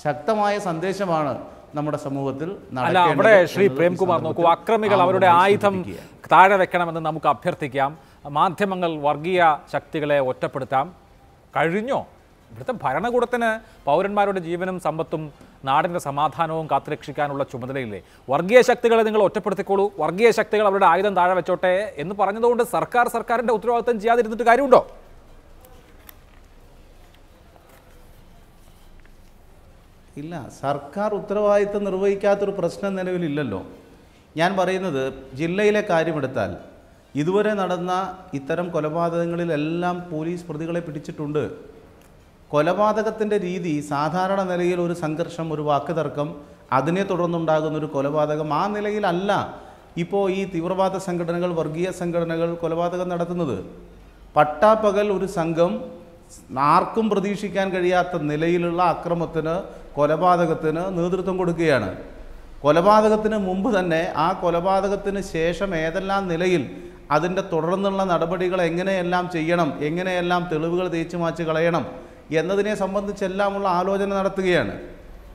ശക്തമായ സന്ദേശമാണ് നമ്മുടെ സമൂഹത്തിൽ അവിടെ ശ്രീ പ്രേംകുമാർ നോക്കൂ അക്രമികൾ അവരുടെ ആയുധം താഴെ വെക്കണമെന്ന് നമുക്ക് അഭ്യർത്ഥിക്കാം മാധ്യമങ്ങൾ വർഗീയ ശക്തികളെ ഒറ്റപ്പെടുത്താം കഴിഞ്ഞോ ഇവിടുത്തെ ഭരണകൂടത്തിന് പൗരന്മാരുടെ ജീവനും സമ്പത്തും നാടിൻ്റെ സമാധാനവും കാത്തുരക്ഷിക്കാനുള്ള ചുമതലയില്ലേ വർഗീയ ശക്തികളെ നിങ്ങൾ ഒറ്റപ്പെടുത്തിക്കോളൂ വർഗീയ ശക്തികൾ അവരുടെ ആയുധം താഴെ വെച്ചോട്ടെ എന്ന് പറഞ്ഞതുകൊണ്ട് സർക്കാർ സർക്കാരിൻ്റെ ഉത്തരവാദിത്തം ചെയ്യാതിരുന്നിട്ട് കാര്യമുണ്ടോ ഇല്ല സർക്കാർ ഉത്തരവാദിത്വം നിർവഹിക്കാത്തൊരു പ്രശ്നം നിലവിലില്ലല്ലോ ഞാൻ പറയുന്നത് ജില്ലയിലെ കാര്യമെടുത്താൽ ഇതുവരെ നടന്ന ഇത്തരം കൊലപാതകങ്ങളിലെല്ലാം പോലീസ് പ്രതികളെ പിടിച്ചിട്ടുണ്ട് കൊലപാതകത്തിൻ്റെ രീതി സാധാരണ നിലയിൽ ഒരു സംഘർഷം ഒരു വാക്കുതർക്കം അതിനെ തുടർന്നുണ്ടാകുന്ന ഒരു കൊലപാതകം ആ നിലയിലല്ല ഇപ്പോൾ ഈ തീവ്രവാദ സംഘടനകൾ വർഗീയ സംഘടനകൾ കൊലപാതകം നടത്തുന്നത് പട്ടാപ്പകൽ ഒരു സംഘം ആർക്കും പ്രതീക്ഷിക്കാൻ കഴിയാത്ത നിലയിലുള്ള അക്രമത്തിന് കൊലപാതകത്തിന് നേതൃത്വം കൊടുക്കുകയാണ് കൊലപാതകത്തിന് മുമ്പ് തന്നെ ആ കൊലപാതകത്തിന് ശേഷം ഏതെല്ലാം നിലയിൽ അതിൻ്റെ തുടർന്നുള്ള നടപടികൾ എങ്ങനെയെല്ലാം ചെയ്യണം എങ്ങനെയെല്ലാം തെളിവുകൾ തേച്ചു മാച്ച് കളയണം എന്നതിനെ സംബന്ധിച്ചെല്ലാമുള്ള ആലോചന നടത്തുകയാണ്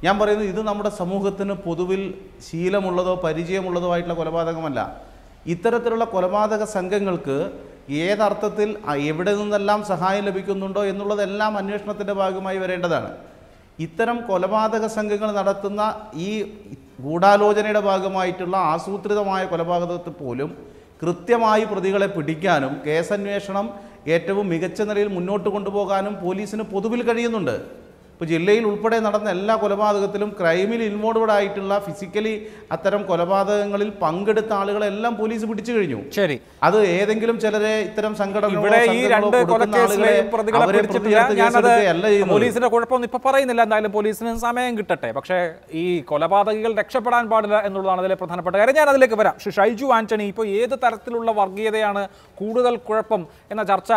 ഞാൻ പറയുന്നത് ഇത് നമ്മുടെ സമൂഹത്തിന് പൊതുവിൽ ശീലമുള്ളതോ പരിചയമുള്ളതോ ആയിട്ടുള്ള കൊലപാതകമല്ല ഇത്തരത്തിലുള്ള കൊലപാതക സംഘങ്ങൾക്ക് ഏതർത്ഥത്തിൽ എവിടെ നിന്നെല്ലാം സഹായം ലഭിക്കുന്നുണ്ടോ എന്നുള്ളതെല്ലാം അന്വേഷണത്തിൻ്റെ ഭാഗമായി വരേണ്ടതാണ് ഇത്തരം കൊലപാതക സംഘങ്ങൾ നടത്തുന്ന ഈ ഗൂഢാലോചനയുടെ ഭാഗമായിട്ടുള്ള ആസൂത്രിതമായ കൊലപാതകത്തിൽ പോലും കൃത്യമായി പ്രതികളെ പിടിക്കാനും കേസന്വേഷണം ഏറ്റവും മികച്ച നിലയിൽ മുന്നോട്ട് കൊണ്ടുപോകാനും പോലീസിന് പൊതുവിൽ കഴിയുന്നുണ്ട് ഇപ്പോൾ ജില്ലയിൽ ഉൾപ്പെടെ നടന്ന എല്ലാ കൊലപാതകത്തിലും ക്രൈമിൽ ഇൻവോൾവഡ് ആയിട്ടുള്ള ഫിസിക്കലി അത്തരം കൊലപാതകങ്ങളിൽ പങ്കെടുത്ത ആളുകളെല്ലാം പോലീസ് പിടിച്ചു കഴിഞ്ഞു ശരി അത് ഏതെങ്കിലും ചിലരെ ഇത്തരം പോലീസിന്റെ കുഴപ്പമൊന്നും ഇപ്പൊ പറയുന്നില്ല എന്തായാലും പോലീസിന് സമയം കിട്ടട്ടെ പക്ഷേ ഈ കൊലപാതകികൾ രക്ഷപ്പെടാൻ പാടില്ല എന്നുള്ളതാണ് അതിലെ പ്രധാനപ്പെട്ട കാര്യം ഞാൻ അതിലേക്ക് വരാം ഷൈജു ആന്റണി ഇപ്പോൾ ഏത് തരത്തിലുള്ള വർഗീയതയാണ് കൂടുതൽ കുഴപ്പം എന്ന ചർച്ച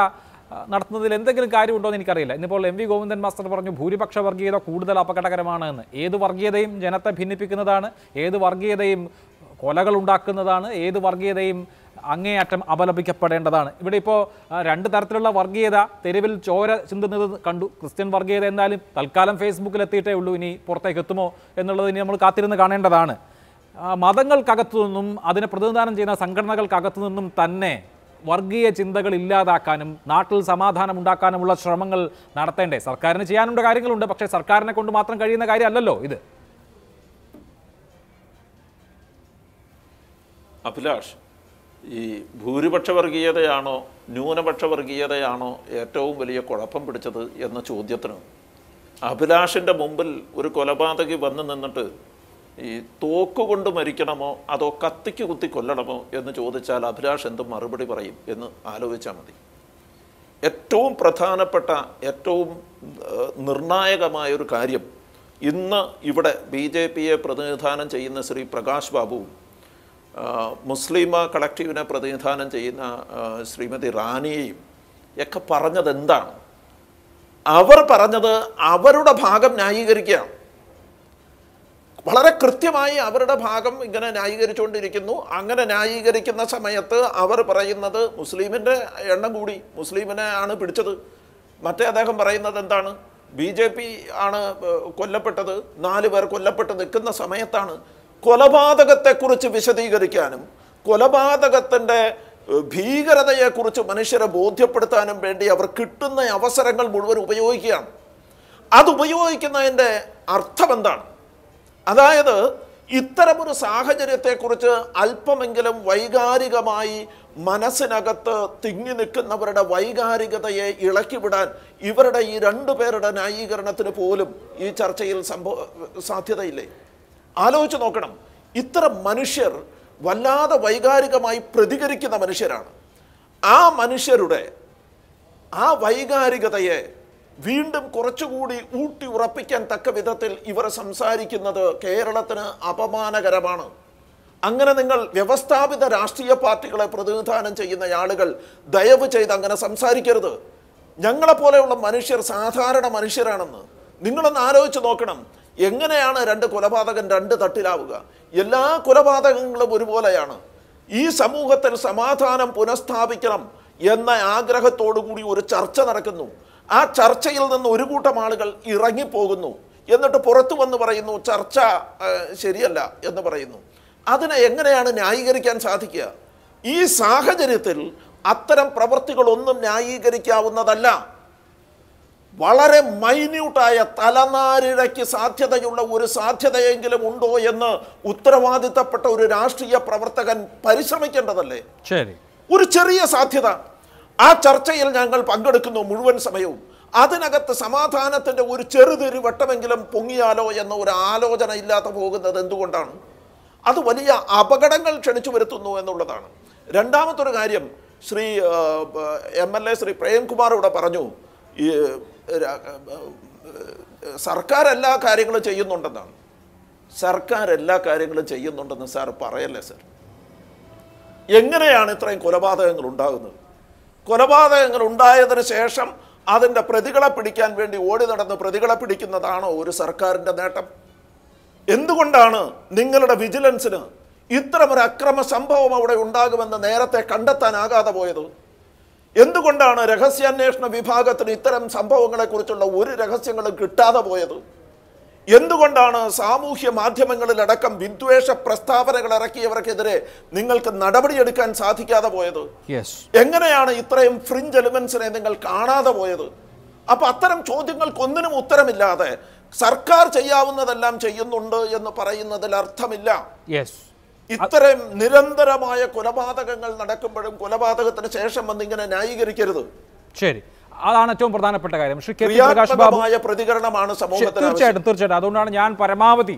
നടത്തുന്നതിൽ എന്തെങ്കിലും കാര്യമുണ്ടോ എന്ന് എനിക്കറിയില്ല ഇന്നിപ്പോൾ എം വി ഗോവിന്ദൻ മാസ്റ്റർ പറഞ്ഞു ഭൂരിപക്ഷ വർഗീയത കൂടുതൽ അപകടകരമാണ് എന്ന് ഏത് വർഗീയതയും ജനത്തെ ഭിന്നിപ്പിക്കുന്നതാണ് ഏത് വർഗീയതയും കൊലകൾ ഉണ്ടാക്കുന്നതാണ് ഏത് വർഗീയതയും അങ്ങേയറ്റം അപലപിക്കപ്പെടേണ്ടതാണ് ഇവിടെ ഇപ്പോൾ രണ്ട് തരത്തിലുള്ള വർഗീയത തെരുവിൽ ചോര ചിന്തുന്നത് കണ്ടു ക്രിസ്ത്യൻ വർഗീയത എന്തായാലും തൽക്കാലം ഫേസ്ബുക്കിൽ എത്തിയിട്ടേ ഉള്ളൂ ഇനി പുറത്തേക്ക് എത്തുമോ എന്നുള്ളത് ഇനി നമ്മൾ കാത്തിരുന്ന് കാണേണ്ടതാണ് മതങ്ങൾക്കകത്തു നിന്നും അതിനെ പ്രതിനിധാനം ചെയ്യുന്ന സംഘടനകൾക്കകത്തു നിന്നും തന്നെ വർഗീയ ചിന്തകൾ ഇല്ലാതാക്കാനും നാട്ടിൽ സമാധാനം ഉണ്ടാക്കാനുമുള്ള ശ്രമങ്ങൾ നടത്തേണ്ടേ സർക്കാരിന് ചെയ്യാനുള്ള കാര്യങ്ങളുണ്ട് പക്ഷേ സർക്കാരിനെ കൊണ്ട് മാത്രം കഴിയുന്ന കാര്യമല്ലല്ലോ ഇത് അഭിലാഷ് ഈ ഭൂരിപക്ഷ വർഗീയതയാണോ ന്യൂനപക്ഷ വർഗീയതയാണോ ഏറ്റവും വലിയ കുഴപ്പം പിടിച്ചത് എന്ന ചോദ്യത്തിന് അഭിലാഷിൻ്റെ മുമ്പിൽ ഒരു കൊലപാതകി വന്നു നിന്നിട്ട് ഈ തോക്ക് കൊണ്ട് മരിക്കണമോ അതോ കത്തിക്ക് കുത്തി കൊല്ലണമോ എന്ന് ചോദിച്ചാൽ അഭിലാഷ് എന്തും മറുപടി പറയും എന്ന് ആലോചിച്ചാൽ മതി ഏറ്റവും പ്രധാനപ്പെട്ട ഏറ്റവും നിർണായകമായ ഒരു കാര്യം ഇന്ന് ഇവിടെ ബി ജെ പിയെ പ്രതിനിധാനം ചെയ്യുന്ന ശ്രീ പ്രകാശ് ബാബുവും മുസ്ലിം കളക്റ്റീവിനെ പ്രതിനിധാനം ചെയ്യുന്ന ശ്രീമതി റാനിയെയും ഒക്കെ പറഞ്ഞത് എന്താണ് അവർ പറഞ്ഞത് അവരുടെ ഭാഗം ന്യായീകരിക്കുകയാണ് വളരെ കൃത്യമായി അവരുടെ ഭാഗം ഇങ്ങനെ ന്യായീകരിച്ചുകൊണ്ടിരിക്കുന്നു അങ്ങനെ ന്യായീകരിക്കുന്ന സമയത്ത് അവർ പറയുന്നത് മുസ്ലിമിൻ്റെ എണ്ണം കൂടി മുസ്ലിമിനെ ആണ് പിടിച്ചത് മറ്റേ അദ്ദേഹം പറയുന്നത് എന്താണ് ബി ജെ പി ആണ് കൊല്ലപ്പെട്ടത് നാല് പേർ കൊല്ലപ്പെട്ട് നിൽക്കുന്ന സമയത്താണ് കൊലപാതകത്തെക്കുറിച്ച് വിശദീകരിക്കാനും കൊലപാതകത്തിൻ്റെ ഭീകരതയെക്കുറിച്ച് മനുഷ്യരെ ബോധ്യപ്പെടുത്താനും വേണ്ടി അവർ കിട്ടുന്ന അവസരങ്ങൾ മുഴുവൻ ഉപയോഗിക്കുകയാണ് അത് ഉപയോഗിക്കുന്നതിൻ്റെ അർത്ഥം എന്താണ് അതായത് ഇത്തരമൊരു സാഹചര്യത്തെക്കുറിച്ച് അല്പമെങ്കിലും വൈകാരികമായി മനസ്സിനകത്ത് തിങ്ങി നിൽക്കുന്നവരുടെ വൈകാരികതയെ ഇളക്കിവിടാൻ ഇവരുടെ ഈ രണ്ടു പേരുടെ ന്യായീകരണത്തിന് പോലും ഈ ചർച്ചയിൽ സംഭവ സാധ്യതയില്ലേ ആലോചിച്ച് നോക്കണം ഇത്തരം മനുഷ്യർ വല്ലാതെ വൈകാരികമായി പ്രതികരിക്കുന്ന മനുഷ്യരാണ് ആ മനുഷ്യരുടെ ആ വൈകാരികതയെ വീണ്ടും കുറച്ചുകൂടി ഊട്ടി ഉറപ്പിക്കാൻ തക്ക വിധത്തിൽ ഇവർ സംസാരിക്കുന്നത് കേരളത്തിന് അപമാനകരമാണ് അങ്ങനെ നിങ്ങൾ വ്യവസ്ഥാപിത രാഷ്ട്രീയ പാർട്ടികളെ പ്രതിനിധാനം ചെയ്യുന്ന ആളുകൾ ദയവ് ചെയ്ത് അങ്ങനെ സംസാരിക്കരുത് ഞങ്ങളെപ്പോലെയുള്ള മനുഷ്യർ സാധാരണ മനുഷ്യരാണെന്ന് നിങ്ങളൊന്ന് ആലോചിച്ച് നോക്കണം എങ്ങനെയാണ് രണ്ട് കൊലപാതകൻ രണ്ട് തട്ടിലാവുക എല്ലാ കൊലപാതകങ്ങളും ഒരുപോലെയാണ് ഈ സമൂഹത്തിൽ സമാധാനം പുനഃസ്ഥാപിക്കണം എന്ന ആഗ്രഹത്തോടു കൂടി ഒരു ചർച്ച നടക്കുന്നു ആ ചർച്ചയിൽ നിന്ന് ഒരു കൂട്ടം ആളുകൾ ഇറങ്ങിപ്പോകുന്നു എന്നിട്ട് പുറത്തു വന്ന് പറയുന്നു ചർച്ച ശരിയല്ല എന്ന് പറയുന്നു അതിനെ എങ്ങനെയാണ് ന്യായീകരിക്കാൻ സാധിക്കുക ഈ സാഹചര്യത്തിൽ അത്തരം പ്രവൃത്തികളൊന്നും ന്യായീകരിക്കാവുന്നതല്ല വളരെ മൈന്യൂട്ടായ തലനാരിഴയ്ക്ക് സാധ്യതയുള്ള ഒരു സാധ്യതയെങ്കിലും ഉണ്ടോ എന്ന് ഉത്തരവാദിത്തപ്പെട്ട ഒരു രാഷ്ട്രീയ പ്രവർത്തകൻ പരിശ്രമിക്കേണ്ടതല്ലേ ശരി ഒരു ചെറിയ സാധ്യത ആ ചർച്ചയിൽ ഞങ്ങൾ പങ്കെടുക്കുന്നു മുഴുവൻ സമയവും അതിനകത്ത് സമാധാനത്തിൻ്റെ ഒരു ചെറുതൊരു വട്ടമെങ്കിലും പൊങ്ങിയാലോ എന്ന ഒരു ആലോചന ഇല്ലാതെ പോകുന്നത് എന്തുകൊണ്ടാണ് അത് വലിയ അപകടങ്ങൾ ക്ഷണിച്ചു വരുത്തുന്നു എന്നുള്ളതാണ് രണ്ടാമത്തൊരു കാര്യം Shri M L A Shri Premkumar ഇവിടെ പറഞ്ഞു ഈ സർക്കാർ എല്ലാ കാര്യങ്ങളും ചെയ്യുന്നുണ്ടെന്നാണ് സർക്കാർ എല്ലാ കാര്യങ്ങളും ചെയ്യുന്നുണ്ടെന്ന് സാർ പറയല്ലേ സാർ എങ്ങനെയാണ് ഇത്രയും കൊലപാതകങ്ങൾ ഉണ്ടാകുന്നത് കൊലപാതകങ്ങൾ ഉണ്ടായതിനു ശേഷം അതിൻ്റെ പ്രതികളെ പിടിക്കാൻ വേണ്ടി ഓടി നടന്ന് പ്രതികളെ പിടിക്കുന്നതാണോ ഒരു സർക്കാരിൻ്റെ നേട്ടം എന്തുകൊണ്ടാണ് നിങ്ങളുടെ വിജിലൻസിന് ഇത്തരമൊരു അക്രമ സംഭവം അവിടെ ഉണ്ടാകുമെന്ന് നേരത്തെ കണ്ടെത്താനാകാതെ പോയത് എന്തുകൊണ്ടാണ് രഹസ്യാന്വേഷണ വിഭാഗത്തിന് ഇത്തരം സംഭവങ്ങളെക്കുറിച്ചുള്ള ഒരു രഹസ്യങ്ങളും കിട്ടാതെ പോയത് എന്തുകൊണ്ടാണ് സാമൂഹ്യ മാധ്യമങ്ങളിലടക്കം വിദ്വേഷ പ്രസ്താവനകൾ ഇറക്കിയവർക്കെതിരെ നിങ്ങൾക്ക് നടപടിയെടുക്കാൻ സാധിക്കാതെ പോയത് എങ്ങനെയാണ് ഇത്രയും ഫ്രിഞ്ച് എലിമെന്റ്സിനെ നിങ്ങൾ കാണാതെ പോയത് അപ്പൊ അത്തരം ഒന്നിനും ഉത്തരമില്ലാതെ സർക്കാർ ചെയ്യാവുന്നതെല്ലാം ചെയ്യുന്നുണ്ട് എന്ന് പറയുന്നതിൽ അർത്ഥമില്ല ഇത്തരം നിരന്തരമായ കൊലപാതകങ്ങൾ നടക്കുമ്പോഴും കൊലപാതകത്തിന് ശേഷം വന്നിങ്ങനെ ന്യായീകരിക്കരുത് ശരി അതാണ് ഏറ്റവും പ്രധാനപ്പെട്ട കാര്യം ശ്രീ കെ പ്രകാശ് ബാബു പ്രതികരണമാണ് തീർച്ചയായിട്ടും തീർച്ചയായിട്ടും അതുകൊണ്ടാണ് ഞാൻ പരമാവധി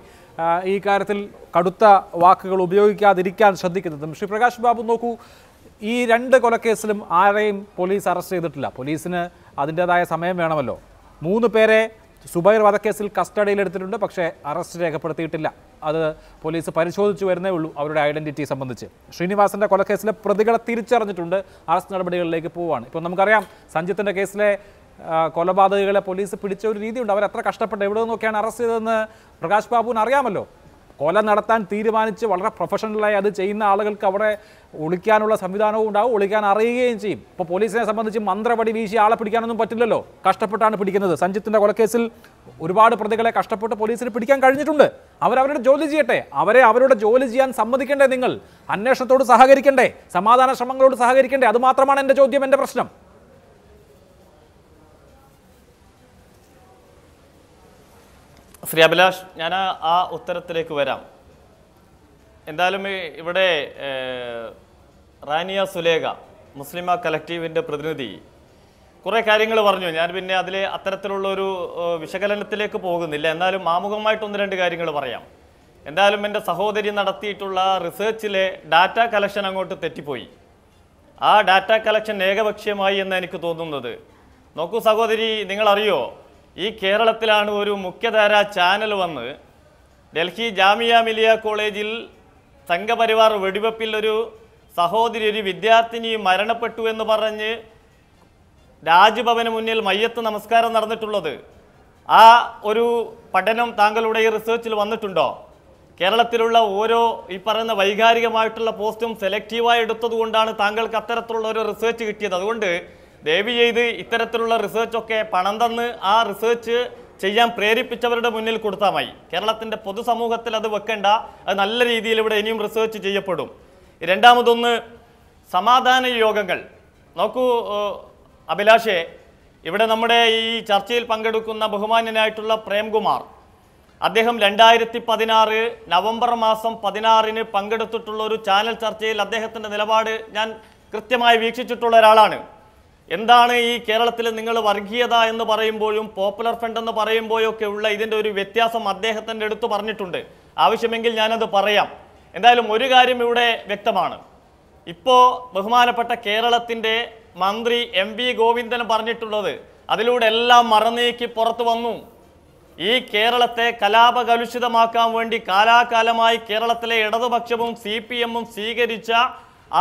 ഈ കാര്യത്തിൽ കടുത്ത വാക്കുകൾ ഉപയോഗിക്കാതിരിക്കാൻ ശ്രദ്ധിക്കുന്നതും ശ്രീ പ്രകാശ് ബാബു നോക്കൂ ഈ രണ്ട് കൊലക്കേസിലും ആരെയും പോലീസ് അറസ്റ്റ് ചെയ്തിട്ടില്ല പോലീസിന് അതിൻ്റേതായ സമയം വേണമല്ലോ മൂന്ന് പേരെ സുബൈർ വധക്കേസിൽ കസ്റ്റഡിയിലെടുത്തിട്ടുണ്ട് പക്ഷേ അറസ്റ്റ് രേഖപ്പെടുത്തിയിട്ടില്ല അത് പോലീസ് പരിശോധിച്ചു വരുന്നേ ഉള്ളൂ അവരുടെ ഐഡന്റിറ്റി സംബന്ധിച്ച് ശ്രീനിവാസന്റെ കൊലക്കേസിലെ പ്രതികളെ തിരിച്ചറിഞ്ഞിട്ടുണ്ട് അറസ്റ്റ് നടപടികളിലേക്ക് പോവുകയാണ് ഇപ്പോൾ നമുക്കറിയാം സഞ്ജിത്തിൻ്റെ കേസിലെ കൊലപാതകളെ പോലീസ് പിടിച്ച ഒരു രീതിയുണ്ട് അവർ അത്ര കഷ്ടപ്പെട്ട് എവിടെ നിന്നൊക്കെയാണ് അറസ്റ്റ് ചെയ്തതെന്ന് പ്രകാശ് ബാബുവിന് അറിയാമല്ലോ കൊല നടത്താൻ തീരുമാനിച്ച് വളരെ പ്രൊഫഷണലായി അത് ചെയ്യുന്ന ആളുകൾക്ക് അവിടെ ഒളിക്കാനുള്ള സംവിധാനവും ഉണ്ടാവും ഒളിക്കാൻ അറിയുകയും ചെയ്യും ഇപ്പോൾ പോലീസിനെ സംബന്ധിച്ച് മന്ത്രപടി വീശി ആളെ പിടിക്കാനൊന്നും പറ്റില്ലല്ലോ കഷ്ടപ്പെട്ടാണ് പിടിക്കുന്നത് സഞ്ജിത്തിൻ്റെ കൊലക്കേസിൽ ഒരുപാട് പ്രതികളെ കഷ്ടപ്പെട്ട് പോലീസിന് പിടിക്കാൻ കഴിഞ്ഞിട്ടുണ്ട് അവരവരുടെ ജോലി ചെയ്യട്ടെ അവരെ അവരുടെ ജോലി ചെയ്യാൻ സമ്മതിക്കണ്ടേ നിങ്ങൾ അന്വേഷണത്തോട് സഹകരിക്കണ്ടേ സമാധാന ശ്രമങ്ങളോട് സഹകരിക്കണ്ടേ അതുമാത്രമാണ് എൻ്റെ ചോദ്യം എൻ്റെ പ്രശ്നം ശ്രീ അഭിലാഷ് ഞാൻ ആ ഉത്തരത്തിലേക്ക് വരാം എന്തായാലും ഇവിടെ റാനിയ സുലേഖ മുസ്ലിമ കലക്റ്റീവിൻ്റെ പ്രതിനിധി കുറേ കാര്യങ്ങൾ പറഞ്ഞു ഞാൻ പിന്നെ അതിൽ അത്തരത്തിലുള്ള ഒരു വിശകലനത്തിലേക്ക് പോകുന്നില്ല എന്നാലും മാമുഖമായിട്ട് ഒന്ന് രണ്ട് കാര്യങ്ങൾ പറയാം എന്തായാലും എൻ്റെ സഹോദരി നടത്തിയിട്ടുള്ള റിസർച്ചിലെ ഡാറ്റ കലക്ഷൻ അങ്ങോട്ട് തെറ്റിപ്പോയി ആ ഡാറ്റ കലക്ഷൻ ഏകപക്ഷീയമായി എന്ന് എനിക്ക് തോന്നുന്നത് നോക്കൂ സഹോദരി നിങ്ങളറിയോ ഈ കേരളത്തിലാണ് ഒരു മുഖ്യധാര ചാനൽ വന്ന് ഡൽഹി ജാമിയ മിലിയ കോളേജിൽ സംഘപരിവാർ വെടിവെപ്പിൽ ഒരു സഹോദരി ഒരു വിദ്യാർത്ഥിനി മരണപ്പെട്ടു എന്ന് പറഞ്ഞ് രാജ്ഭവന് മുന്നിൽ മയ്യത്ത് നമസ്കാരം നടന്നിട്ടുള്ളത് ആ ഒരു പഠനം താങ്കളുടെ ഈ റിസർച്ചിൽ വന്നിട്ടുണ്ടോ കേരളത്തിലുള്ള ഓരോ ഈ പറയുന്ന വൈകാരികമായിട്ടുള്ള പോസ്റ്റും സെലക്റ്റീവായി എടുത്തതുകൊണ്ടാണ് താങ്കൾക്ക് അത്തരത്തിലുള്ള ഒരു റിസേർച്ച് കിട്ടിയത് അതുകൊണ്ട് ദയവ് ചെയ്ത് ഇത്തരത്തിലുള്ള റിസേർച്ചൊക്കെ പണം തന്ന് ആ റിസേർച്ച് ചെയ്യാൻ പ്രേരിപ്പിച്ചവരുടെ മുന്നിൽ കൊടുത്താൽ മതി കേരളത്തിൻ്റെ പൊതുസമൂഹത്തിൽ അത് വെക്കേണ്ട അത് നല്ല രീതിയിൽ ഇവിടെ ഇനിയും റിസേർച്ച് ചെയ്യപ്പെടും രണ്ടാമതൊന്ന് സമാധാന യോഗങ്ങൾ നോക്കൂ അഭിലാഷേ ഇവിടെ നമ്മുടെ ഈ ചർച്ചയിൽ പങ്കെടുക്കുന്ന ബഹുമാന്യനായിട്ടുള്ള പ്രേംകുമാർ അദ്ദേഹം രണ്ടായിരത്തി പതിനാറ് നവംബർ മാസം പതിനാറിന് പങ്കെടുത്തിട്ടുള്ള ഒരു ചാനൽ ചർച്ചയിൽ അദ്ദേഹത്തിൻ്റെ നിലപാട് ഞാൻ കൃത്യമായി വീക്ഷിച്ചിട്ടുള്ള ഒരാളാണ് എന്താണ് ഈ കേരളത്തിൽ നിങ്ങൾ വർഗീയത എന്ന് പറയുമ്പോഴും പോപ്പുലർ ഫ്രണ്ട് എന്ന് പറയുമ്പോഴൊക്കെ ഉള്ള ഇതിൻ്റെ ഒരു വ്യത്യാസം അദ്ദേഹത്തിൻ്റെ അടുത്ത് പറഞ്ഞിട്ടുണ്ട് ആവശ്യമെങ്കിൽ ഞാനത് പറയാം എന്തായാലും ഒരു കാര്യം ഇവിടെ വ്യക്തമാണ് ഇപ്പോൾ ബഹുമാനപ്പെട്ട കേരളത്തിൻ്റെ മന്ത്രി എം വി ഗോവിന്ദൻ പറഞ്ഞിട്ടുള്ളത് അതിലൂടെ എല്ലാം മറന്നീക്കി പുറത്തു വന്നു ഈ കേരളത്തെ കലാപകലുഷിതമാക്കാൻ വേണ്ടി കാലാകാലമായി കേരളത്തിലെ ഇടതുപക്ഷവും സി സ്വീകരിച്ച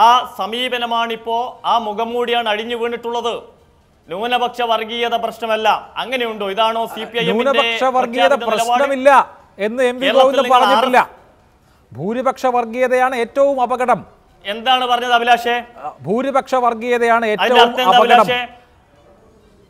ആ സമീപനമാണിപ്പോൾ ആ മുഖംമൂടിയാണ് അഴിഞ്ഞു വീണിട്ടുള്ളത് ന്യൂനപക്ഷ വർഗീയത പ്രശ്നമല്ല അങ്ങനെയുണ്ടോ ഇതാണോ സി പി ഐ ന്യൂനപക്ഷ വർഗീയത പ്രശ്നമില്ല എന്ന് എം വി ഗോവിന്ദൻ പറഞ്ഞിട്ടില്ല ഭൂരിപക്ഷ വർഗീയതയാണ് ഏറ്റവും അപകടം എന്താണ് പറഞ്ഞത് അഭിലാഷേ ഭൂരിപക്ഷ വർഗീയതയാണ് ഏറ്റവും അപകടം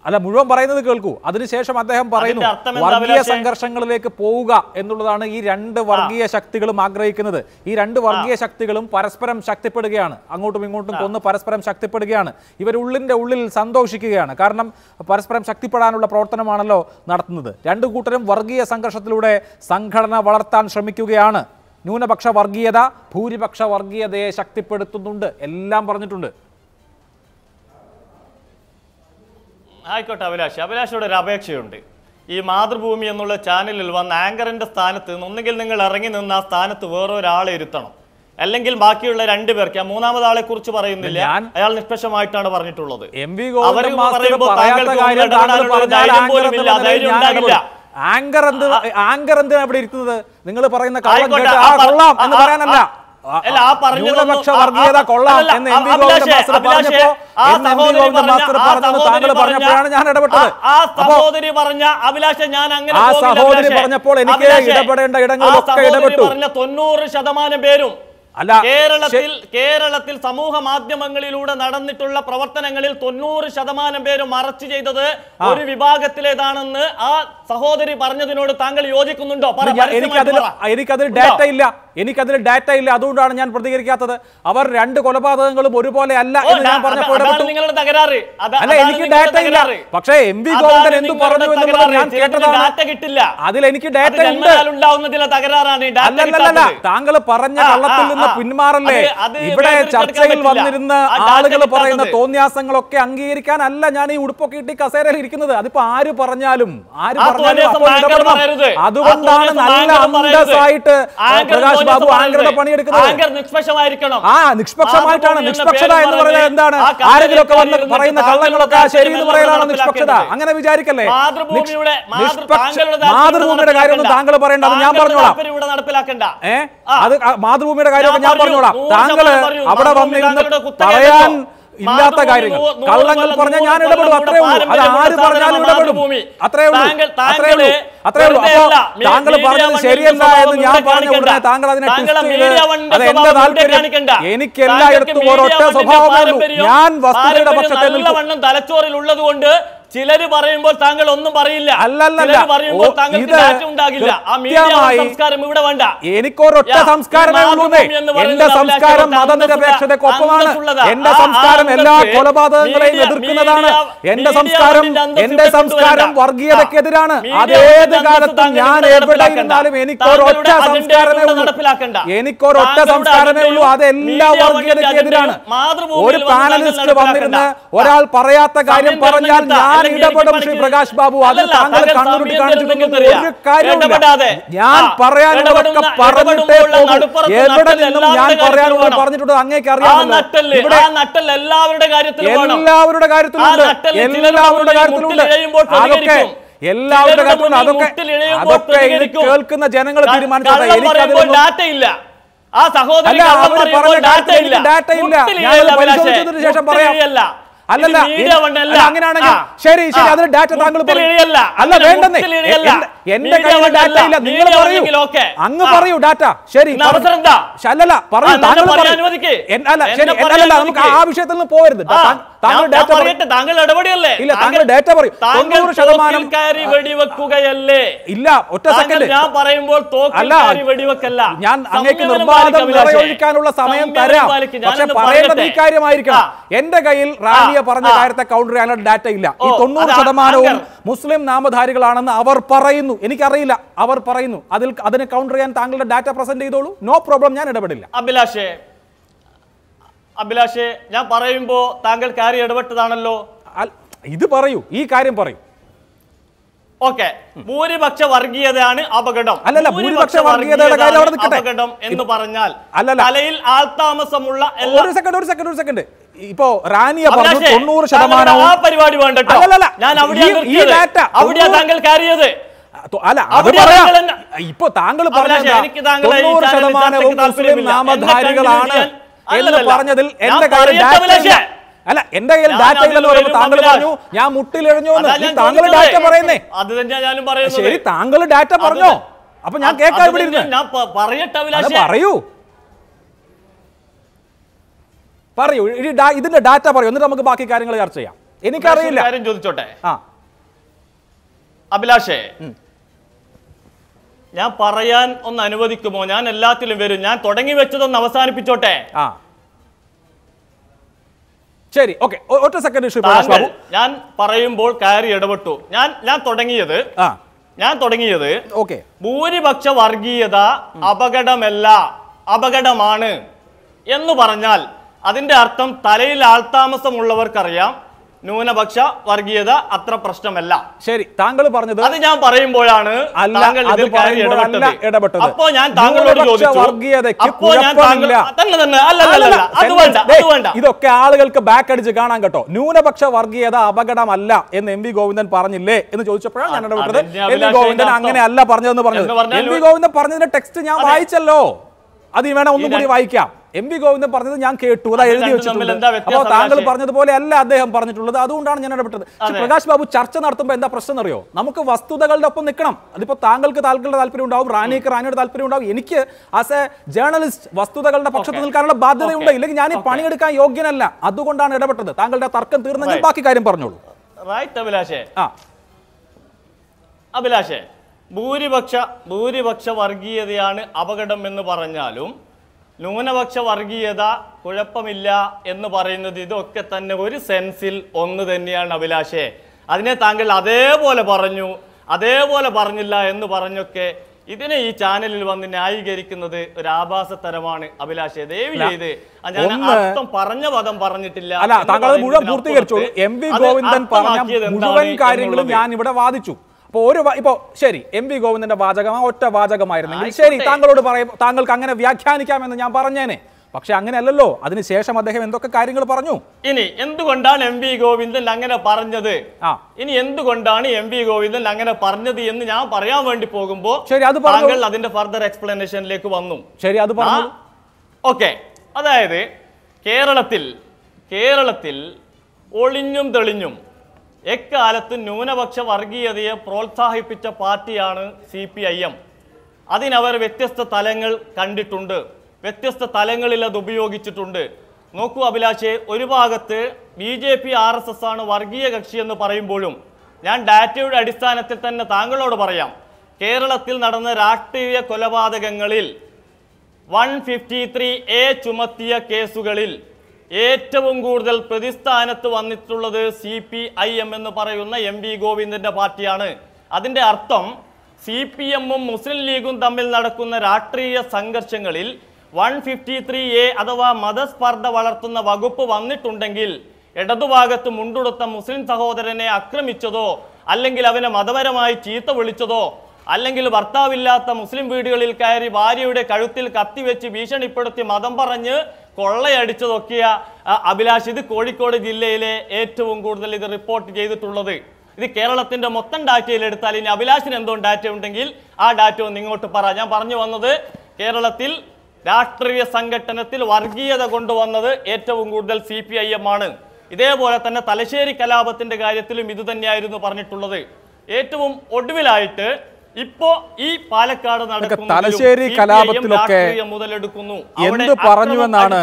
അല്ല മുഴുവൻ പറയുന്നത് കേൾക്കൂ അതിനുശേഷം അദ്ദേഹം പറയുന്നു വർഗീയ സംഘർഷങ്ങളിലേക്ക് പോവുക എന്നുള്ളതാണ് ഈ രണ്ട് വർഗീയ ശക്തികളും ആഗ്രഹിക്കുന്നത് ഈ രണ്ട് വർഗീയ ശക്തികളും പരസ്പരം ശക്തിപ്പെടുകയാണ് അങ്ങോട്ടും ഇങ്ങോട്ടും കൊന്ന് പരസ്പരം ശക്തിപ്പെടുകയാണ് ഇവരുള്ളിൻ്റെ ഉള്ളിൽ സന്തോഷിക്കുകയാണ് കാരണം പരസ്പരം ശക്തിപ്പെടാനുള്ള പ്രവർത്തനമാണല്ലോ നടത്തുന്നത് രണ്ടു കൂട്ടരും വർഗീയ സംഘർഷത്തിലൂടെ സംഘടന വളർത്താൻ ശ്രമിക്കുകയാണ് ന്യൂനപക്ഷ വർഗീയത ഭൂരിപക്ഷ വർഗീയതയെ ശക്തിപ്പെടുത്തുന്നുണ്ട് എല്ലാം പറഞ്ഞിട്ടുണ്ട് ആയിക്കോട്ടെ അഭിലാഷ് അഭിലാഷിനോട് ഒരു അപേക്ഷയുണ്ട് ഈ മാതൃഭൂമി എന്നുള്ള ചാനലിൽ വന്ന ആങ്കറിൻ്റെ സ്ഥാനത്ത് നിന്ന് ഒന്നുകിൽ നിങ്ങൾ ഇറങ്ങി നിന്ന് ആ സ്ഥാനത്ത് വേറൊരാളെ ഇരുത്തണം അല്ലെങ്കിൽ ബാക്കിയുള്ള രണ്ടു പേർക്ക് ആ മൂന്നാമത് കുറിച്ച് പറയുന്നില്ല അയാൾ നിഷ്പക്ഷമായിട്ടാണ് പറഞ്ഞിട്ടുള്ളത് എം വി ആങ്കർ എന്ത് ആങ്കർ എന്തിനാണ് ഇവിടെ ഇരുത്തുന്നത് നിങ്ങൾ പറയുന്ന കൊള്ളാം എന്ന് പറയാനല്ല അല്ല ആ കൊള്ളാം എം പറഞ്ഞപ്പോഴാണ് ഞാൻ സഹോദരി അഭിലാഷ ഞാൻ അങ്ങനെ സഹോദരി പറഞ്ഞപ്പോൾ എനിക്ക് ഇടപെടേണ്ട ഇടങ്ങളിലൊക്കെ ഇടപെട്ടു തൊണ്ണൂറ് ശതമാനം പേരും അല്ല കേരളത്തിൽ കേരളത്തിൽ സമൂഹ മാധ്യമങ്ങളിലൂടെ നടന്നിട്ടുള്ള പ്രവർത്തനങ്ങളിൽ തൊണ്ണൂറ് ശതമാനം പേരും മറച്ച് ചെയ്തത് ഒരു വിഭാഗത്തിലേതാണെന്ന് ആ സഹോദരി പറഞ്ഞതിനോട് താങ്കൾ യോജിക്കുന്നുണ്ടോ എനിക്കതിൽ എനിക്കതിൽ ഡാറ്റ ഇല്ല എനിക്കതിൽ ഡാറ്റ ഇല്ല അതുകൊണ്ടാണ് ഞാൻ പ്രതികരിക്കാത്തത് അവർ രണ്ട് കൊലപാതകങ്ങളും ഒരുപോലെ അല്ല എന്ന് ഞാൻ പറഞ്ഞപ്പോൾ എനിക്ക് ഡാറ്റ ഇല്ല പക്ഷേ എം വി ഗോവിന്ദൻ എന്തു പറഞ്ഞു ഞാൻ കേട്ടതാണ് അതിൽ എനിക്ക് ഡാറ്റ ഉണ്ട് താങ്കൾ പറഞ്ഞ കള്ളത്തിൽ നിന്ന് പിന്മാറല്ലേ ഇവിടെ ചർച്ചയിൽ വന്നിരുന്ന ആളുകൾ പറയുന്ന തോന്നിയാസങ്ങളൊക്കെ അംഗീകരിക്കാനല്ല ഞാൻ ഈ ഉടുപ്പൊക്കെ ഇട്ടി കസേരയിൽ ഇരിക്കുന്നത് അതിപ്പോ ആര് പറഞ്ഞാലും ആര് പറഞ്ഞാലും അതുകൊണ്ടാണ് നല്ല അന്തസ്സായിട്ട് പ്രകാശ് ബാബു ആങ്കറുടെ പണിയെടുക്കുന്നത് നിഷ്പക്ഷമായിരിക്കണം ആ നിഷ്പക്ഷമായിട്ടാണ് നിഷ്പക്ഷത എന്ന് പറയുന്നത് എന്താണ് ആരെങ്കിലും ഒക്കെ വന്ന് പറയുന്ന കള്ളങ്ങളൊക്കെ ശരി എന്ന് പറയുന്നതാണ് നിഷ്പക്ഷത അങ്ങനെ വിചാരിക്കല്ലേ മാതൃഭൂമിയുടെ കാര്യം താങ്കൾ പറയേണ്ട ഞാൻ പറഞ്ഞോളാം ഏഹ് അത് മാതൃഭൂമിയുടെ കാര്യം ഞാൻ പറഞ്ഞോളാം താങ്കൾ അവിടെ വന്നിരുന്ന് പറയാൻ ഇല്ലാത്ത കാര്യങ്ങൾ കള്ളങ്ങൾ പറഞ്ഞാൽ ഞാൻ ഇടപെടും അത്രേ ഉള്ളൂ അത് ആര് പറഞ്ഞാലും ഇടപെടും അത്രേ ഉള്ളൂ അത്രേ ഉള്ളൂ അത്രേ ഉള്ളൂ അപ്പൊ താങ്കൾ പറഞ്ഞത് ശരിയല്ല എന്ന് ഞാൻ പറഞ്ഞു ഉടനെ താങ്കൾ അതിനെ അത് എന്റെ താല്പര്യം എനിക്ക് എല്ലായിടത്തും ഒരൊറ്റ സ്വഭാവമായിരുന്നു ഞാൻ വസ്തുതയുടെ പക്ഷത്തെ തലച്ചോറിൽ ഉള്ളത് കൊണ്ട് ചിലര് പറയുമ്പോൾ താങ്കൾ ഒന്നും പറയില്ല അല്ലല്ല പറയുമ്പോൾ താങ്കൾക്ക് ഉണ്ടാകില്ല ആ മീഡിയ സംസ്കാരം ഇവിടെ വേണ്ട എനിക്കൊരൊറ്റ സംസ്കാരമേ ഉള്ളൂ എന്റെ സംസ്കാരം മതനിരപേക്ഷതക്കൊപ്പമാണ് എന്റെ സംസ്കാരം എല്ലാ കൊലപാതകങ്ങളെയും എതിർക്കുന്നതാണ് എന്റെ സംസ്കാരം എന്റെ സംസ്കാരം വർഗീയതക്കെതിരാണ് അതേത് കാലത്തും ഞാൻ എവിടെ ഇരുന്നാലും എനിക്കൊരൊറ്റ സംസ്കാരമേ ഉള്ളൂ എനിക്കൊരൊറ്റ സംസ്കാരമേ ഉള്ളൂ അതെല്ലാ വർഗീയതക്കെതിരാണ് ഒരു പാനലിസ്റ്റ് വന്നിരുന്ന് ഒരാൾ പറയാത്ത കാര്യം പറഞ്ഞാൽ ഞാൻ ഞാൻ ഇടപെടും ശ്രീ പ്രകാശ് ബാബു അത് താങ്കൾ ഒരു ഞാൻ പറയാനുള്ളതൊക്കെ പറഞ്ഞിട്ടേ എവിടെ നിന്നും ഞാൻ പറയാനുള്ളത് പറഞ്ഞിട്ടുണ്ട് അങ്ങേക്ക് അറിയാമല്ലോ ഇവിടെ എല്ലാവരുടെ കാര്യത്തിലുണ്ട് എല്ലാവരുടെ കാര്യത്തിലുണ്ട് അതൊക്കെ എല്ലാവരുടെ കാര്യത്തിലും അതൊക്കെ അതൊക്കെ കേൾക്കുന്ന ജനങ്ങൾ തീരുമാനിച്ചത് എനിക്കതിലൊന്നും ആ സഹോദരൻ ഡാറ്റ ഇല്ല ഞാൻ പരിശോധിച്ചതിന് ശേഷം പറയാം അല്ലല്ല അങ്ങനെയാണെങ്കിൽ ശരി ശരി അതിന് ഡാറ്റ താങ്കൾ അല്ല വേണ്ടെന്നേ എന്റെ കയ്യിൽ ഡാറ്റ ഇല്ല നിങ്ങൾ പറയൂ അങ്ങ് പറയൂ ഡാറ്റ ശരി അല്ലല്ല പറയൂ താങ്കൾ പറയൂ അല്ല ശരി അല്ലല്ല നമുക്ക് ആ വിഷയത്തിൽ നിന്ന് പോകരുത് താങ്കൾ ഇല്ല ഇല്ല ഒറ്റ ഞാൻ പറയുമ്പോൾ ഞാൻ അങ്ങേക്ക് സമയം തരാം പക്ഷെ പറയേണ്ടത് ഈ കാര്യമായിരിക്കണം എന്റെ കയ്യിൽ റാലിയ പറഞ്ഞ കാര്യത്തെ കൗണ്ടർ ചെയ്യാനുള്ള ഡാറ്റ ഇല്ല ഈ തൊണ്ണൂറ് ശതമാനവും മുസ്ലിം നാമധാരികളാണെന്ന് അവർ പറയുന്നു എനിക്കറിയില്ല അവർ പറയുന്നു അതിൽ അതിനെ കൗണ്ടർ ചെയ്യാൻ താങ്കളുടെ ഡാറ്റ പ്രസന്റ് ചെയ്തോളൂ നോ പ്രോബ്ലം ഞാൻ ഇടപെടില്ല അഭിലാഷേ അഭിലാഷേ ഞാൻ പറയുമ്പോൾ താങ്കൾ കാര്യം ഇടപെട്ടതാണല്ലോ ഇത് പറയൂ ഈ കാര്യം പറയൂ ഓക്കെ ഭൂരിപക്ഷ വർഗീയതയാണ് അപകടം അല്ലല്ല ഭൂരിപക്ഷ വർഗീയതയുടെ കാര്യം അവിടെ നിൽക്കട്ടെ അപകടം എന്ന് പറഞ്ഞാൽ അല്ലല്ല തലയിൽ ആൾതാമസമുള്ള ഒരു സെക്കൻഡ് ഒരു സെക്കൻഡ് ഒരു സെക്കൻഡ് ഇപ്പോ റാനിയ പറഞ്ഞു തൊണ്ണൂറ് ശതമാനം ആ പരിപാടി വേണ്ട ഞാൻ അവിടെ അവിടെ താങ്കൾ കയറിയത് അല്ല അത് പറയാ ഇപ്പൊ താങ്കൾ പറഞ്ഞ തൊണ്ണൂറ് ശതമാനവും മുസ്ലിം നാമധാരികളാണ് എന്ന് പറഞ്ഞതിൽ എന്റെ കാര്യം അല്ല എന്റെ കയ്യിൽ ഡാറ്റ ഇല്ലെന്ന് പറയുമ്പോൾ താങ്കൾ പറഞ്ഞു ഞാൻ മുട്ടിലെഴിഞ്ഞു എന്ന് താങ്കൾ ഡാറ്റ പറയുന്നേ അത് തന്നെയാ ഞാനും ശരി താങ്കൾ ഡാറ്റ പറഞ്ഞോ അപ്പൊ ഞാൻ കേൾക്കാം ഇവിടെ ഇരുന്ന് പറയൂ പറയൂ ഇതിന്റെ ഡാറ്റ പറയൂ എന്നിട്ട് നമുക്ക് ബാക്കി കാര്യങ്ങൾ ചർച്ച ചെയ്യാം എനിക്കറിയില്ല ചോദിച്ചോട്ടെ ആ അഭിലാഷേ ഞാൻ പറയാൻ ഒന്ന് അനുവദിക്കുമോ ഞാൻ എല്ലാത്തിലും വരും ഞാൻ തുടങ്ങി വെച്ചതൊന്ന് അവസാനിപ്പിച്ചോട്ടെ ആ ശരി ഓക്കെ ഒറ്റ സെക്കൻഡ് ഞാൻ പറയുമ്പോൾ കയറി ഇടപെട്ടു ഞാൻ ഞാൻ തുടങ്ങിയത് ഞാൻ തുടങ്ങിയത് ഓക്കെ ഭൂരിപക്ഷ വർഗീയത അപകടമല്ല അപകടമാണ് എന്ന് പറഞ്ഞാൽ അതിന്റെ അർത്ഥം തലയിൽ ആൾതാമസമുള്ളവർക്കറിയാം ന്യൂനപക്ഷ വർഗീയത അത്ര പ്രശ്നമല്ല ശരി താങ്കൾ പറഞ്ഞത് അത് ഞാൻ പറയുമ്പോഴാണ് അപ്പോ ഞാൻ താങ്കളോട് ചോദിച്ചു ഞാൻ താങ്കൾ ഇതൊക്കെ ആളുകൾക്ക് ബാക്ക് അടിച്ച് കാണാൻ കേട്ടോ ന്യൂനപക്ഷ വർഗീയത അപകടമല്ല എന്ന് എം വി ഗോവിന്ദൻ പറഞ്ഞില്ലേ എന്ന് ചോദിച്ചപ്പോഴാണ് ഞാൻ ഇടപെട്ടത് എം വി ഗോവിന്ദൻ അങ്ങനെ അല്ല പറഞ്ഞതെന്ന് പറഞ്ഞത് എം വി ഗോവിന്ദൻ പറഞ്ഞതിന്റെ ടെക്സ്റ്റ് ഞാൻ വായിച്ചല്ലോ അത് വേണം ഒന്നും കൂടി വായിക്കാം എം വി ഗോവിന്ദൻ പറഞ്ഞത് ഞാൻ കേട്ടു അതാ എഴുതി വെച്ചിട്ടുണ്ട് അപ്പോൾ താങ്കൾ പറഞ്ഞതുപോലെ അല്ല അദ്ദേഹം പറഞ്ഞിട്ടുള്ളത് അതുകൊണ്ടാണ് ഞാൻ ഇടപെട്ടത് പ്രകാശ് ബാബു ചർച്ച നടത്തുമ്പോൾ എന്താ പ്രശ്നം അറിയോ നമുക്ക് വസ്തുതകളുടെ ഒപ്പം നിൽക്കണം അതിപ്പോൾ താങ്കൾക്ക് താങ്കളുടെ താല്പര്യം ഉണ്ടാവും റാനിക്ക് റാണിയുടെ താല്പര്യം ഉണ്ടാവും എനിക്ക് ആസ് എ ജേർണലിസ്റ്റ് വസ്തുതകളുടെ പക്ഷത്ത് നിൽക്കാനുള്ള ബാധ്യതയുണ്ട് ഇല്ലെങ്കിൽ ഞാൻ ഈ പണിയെടുക്കാൻ യോഗ്യനല്ല അതുകൊണ്ടാണ് ഇടപെട്ടത് താങ്കളുടെ തർക്കം തീർന്നെങ്കിൽ ബാക്കി കാര്യം പറഞ്ഞോളൂ റൈറ്റ് അഭിലാഷേ ആ അഭിലാഷേ ഭൂരിപക്ഷ ഭൂരിപക്ഷ വർഗീയതയാണ് അപകടം എന്ന് പറഞ്ഞാലും ന്യൂനപക്ഷ വർഗീയത കുഴപ്പമില്ല എന്ന് പറയുന്നത് ഇതൊക്കെ തന്നെ ഒരു സെൻസിൽ ഒന്ന് തന്നെയാണ് അഭിലാഷേ അതിനെ താങ്കൾ അതേപോലെ പറഞ്ഞു അതേപോലെ പറഞ്ഞില്ല എന്ന് പറഞ്ഞൊക്കെ ഇതിനെ ഈ ചാനലിൽ വന്ന് ന്യായീകരിക്കുന്നത് ഒരു ആഭാസത്തരമാണ് അഭിലാഷേ ദേവി ചെയ്ത് പറഞ്ഞ പദം പറഞ്ഞിട്ടില്ല അല്ല താങ്കൾ മുഴുവൻ പൂർത്തീകരിച്ചു എം വി ഗോവിന്ദൻ പറഞ്ഞ മുഴുവൻ കാര്യങ്ങളും ഞാൻ ഇവിടെ വാദിച്ചു അപ്പോൾ ഒരു ഇപ്പോൾ ശരി എം വി ഗോവിന്ദന്റെ വാചകം ആ ഒറ്റ വാചകമായിരുന്നെങ്കിൽ ശരി താങ്കളോട് പറയും താങ്കൾക്ക് അങ്ങനെ വ്യാഖ്യാനിക്കാമെന്ന് ഞാൻ പറഞ്ഞേനെ പക്ഷെ അങ്ങനെയല്ലല്ലോ അതിനുശേഷം അദ്ദേഹം എന്തൊക്കെ കാര്യങ്ങൾ പറഞ്ഞു ഇനി എന്തുകൊണ്ടാണ് എം വി ഗോവിന്ദൻ അങ്ങനെ പറഞ്ഞത് ആ ഇനി എന്തുകൊണ്ടാണ് എം വി ഗോവിന്ദൻ അങ്ങനെ പറഞ്ഞത് എന്ന് ഞാൻ പറയാൻ വേണ്ടി പോകുമ്പോ ശരി അത് താങ്കൾ അതിന്റെ ഫർദർ എക്സ്പ്ലനേഷനിലേക്ക് വന്നു ശരി അത് പറഞ്ഞു ഓക്കെ അതായത് കേരളത്തിൽ കേരളത്തിൽ ഒളിഞ്ഞും തെളിഞ്ഞും എക്കാലത്ത് ന്യൂനപക്ഷ വർഗീയതയെ പ്രോത്സാഹിപ്പിച്ച പാർട്ടിയാണ് സി പി ഐ എം അതിനവർ വ്യത്യസ്ത തലങ്ങൾ കണ്ടിട്ടുണ്ട് വ്യത്യസ്ത തലങ്ങളിൽ അത് ഉപയോഗിച്ചിട്ടുണ്ട് നോക്കൂ അഭിലാഷെ ഒരു ഭാഗത്ത് B J P R S S ആണ് വർഗീയ കക്ഷി എന്ന് പറയുമ്പോഴും ഞാൻ ഡാറ്റയുടെ അടിസ്ഥാനത്തിൽ തന്നെ താങ്കളോട് പറയാം കേരളത്തിൽ നടന്ന രാഷ്ട്രീയ കൊലപാതകങ്ങളിൽ വൺ ഫിഫ്റ്റി ത്രീ എ ചുമത്തിയ കേസുകളിൽ ഏറ്റവും കൂടുതൽ പ്രതിസ്ഥാനത്ത് വന്നിട്ടുള്ളത് സി പി ഐ എം എന്ന് പറയുന്ന എം വി ഗോവിന്ദൻ്റെ പാർട്ടിയാണ് അതിൻ്റെ അർത്ഥം സി പി എമ്മും മുസ്ലിം ലീഗും തമ്മിൽ നടക്കുന്ന രാഷ്ട്രീയ സംഘർഷങ്ങളിൽ വൺ ഫിഫ്റ്റി ത്രീ എ അഥവാ മതസ്പർദ്ധ വളർത്തുന്ന വകുപ്പ് വന്നിട്ടുണ്ടെങ്കിൽ ഇടതുഭാഗത്ത് മുണ്ടുടുത്ത മുസ്ലിം സഹോദരനെ ആക്രമിച്ചതോ അല്ലെങ്കിൽ അവനെ മതപരമായി ചീത്ത വിളിച്ചതോ അല്ലെങ്കിൽ ഭർത്താവില്ലാത്ത മുസ്ലിം വീടുകളിൽ കയറി ഭാര്യയുടെ കഴുത്തിൽ കത്തിവെച്ച് ഭീഷണിപ്പെടുത്തി മതം പറഞ്ഞ് കൊള്ളയടിച്ചതൊക്കെയാ അഭിലാഷ് ഇത് കോഴിക്കോട് ജില്ലയിലെ ഏറ്റവും കൂടുതൽ ഇത് റിപ്പോർട്ട് ചെയ്തിട്ടുള്ളത് ഇത് കേരളത്തിന്റെ മൊത്തം ഡാറ്റയിൽ എടുത്താൽ ഇനി അഭിലാഷിന് എന്തോ ഡാറ്റ ഉണ്ടെങ്കിൽ ആ ഡാറ്റ ഒന്ന് ഇങ്ങോട്ട് പറ ഞാൻ പറഞ്ഞു വന്നത് കേരളത്തിൽ രാഷ്ട്രീയ സംഘടനത്തിൽ വർഗീയത കൊണ്ടുവന്നത് ഏറ്റവും കൂടുതൽ സി പി ഐ എം ആണ് ഇതേപോലെ തന്നെ തലശ്ശേരി കലാപത്തിന്റെ കാര്യത്തിലും ഇതുതന്നെയായിരുന്നു പറഞ്ഞിട്ടുള്ളത് ഏറ്റവും ഒടുവിലായിട്ട് ഇപ്പോ ഈ പാലക്കാട് തലശ്ശേരി കലാപത്തിലൊക്കെ മുതലെടുക്കുന്നു എന്ത് പറഞ്ഞു എന്നാണ്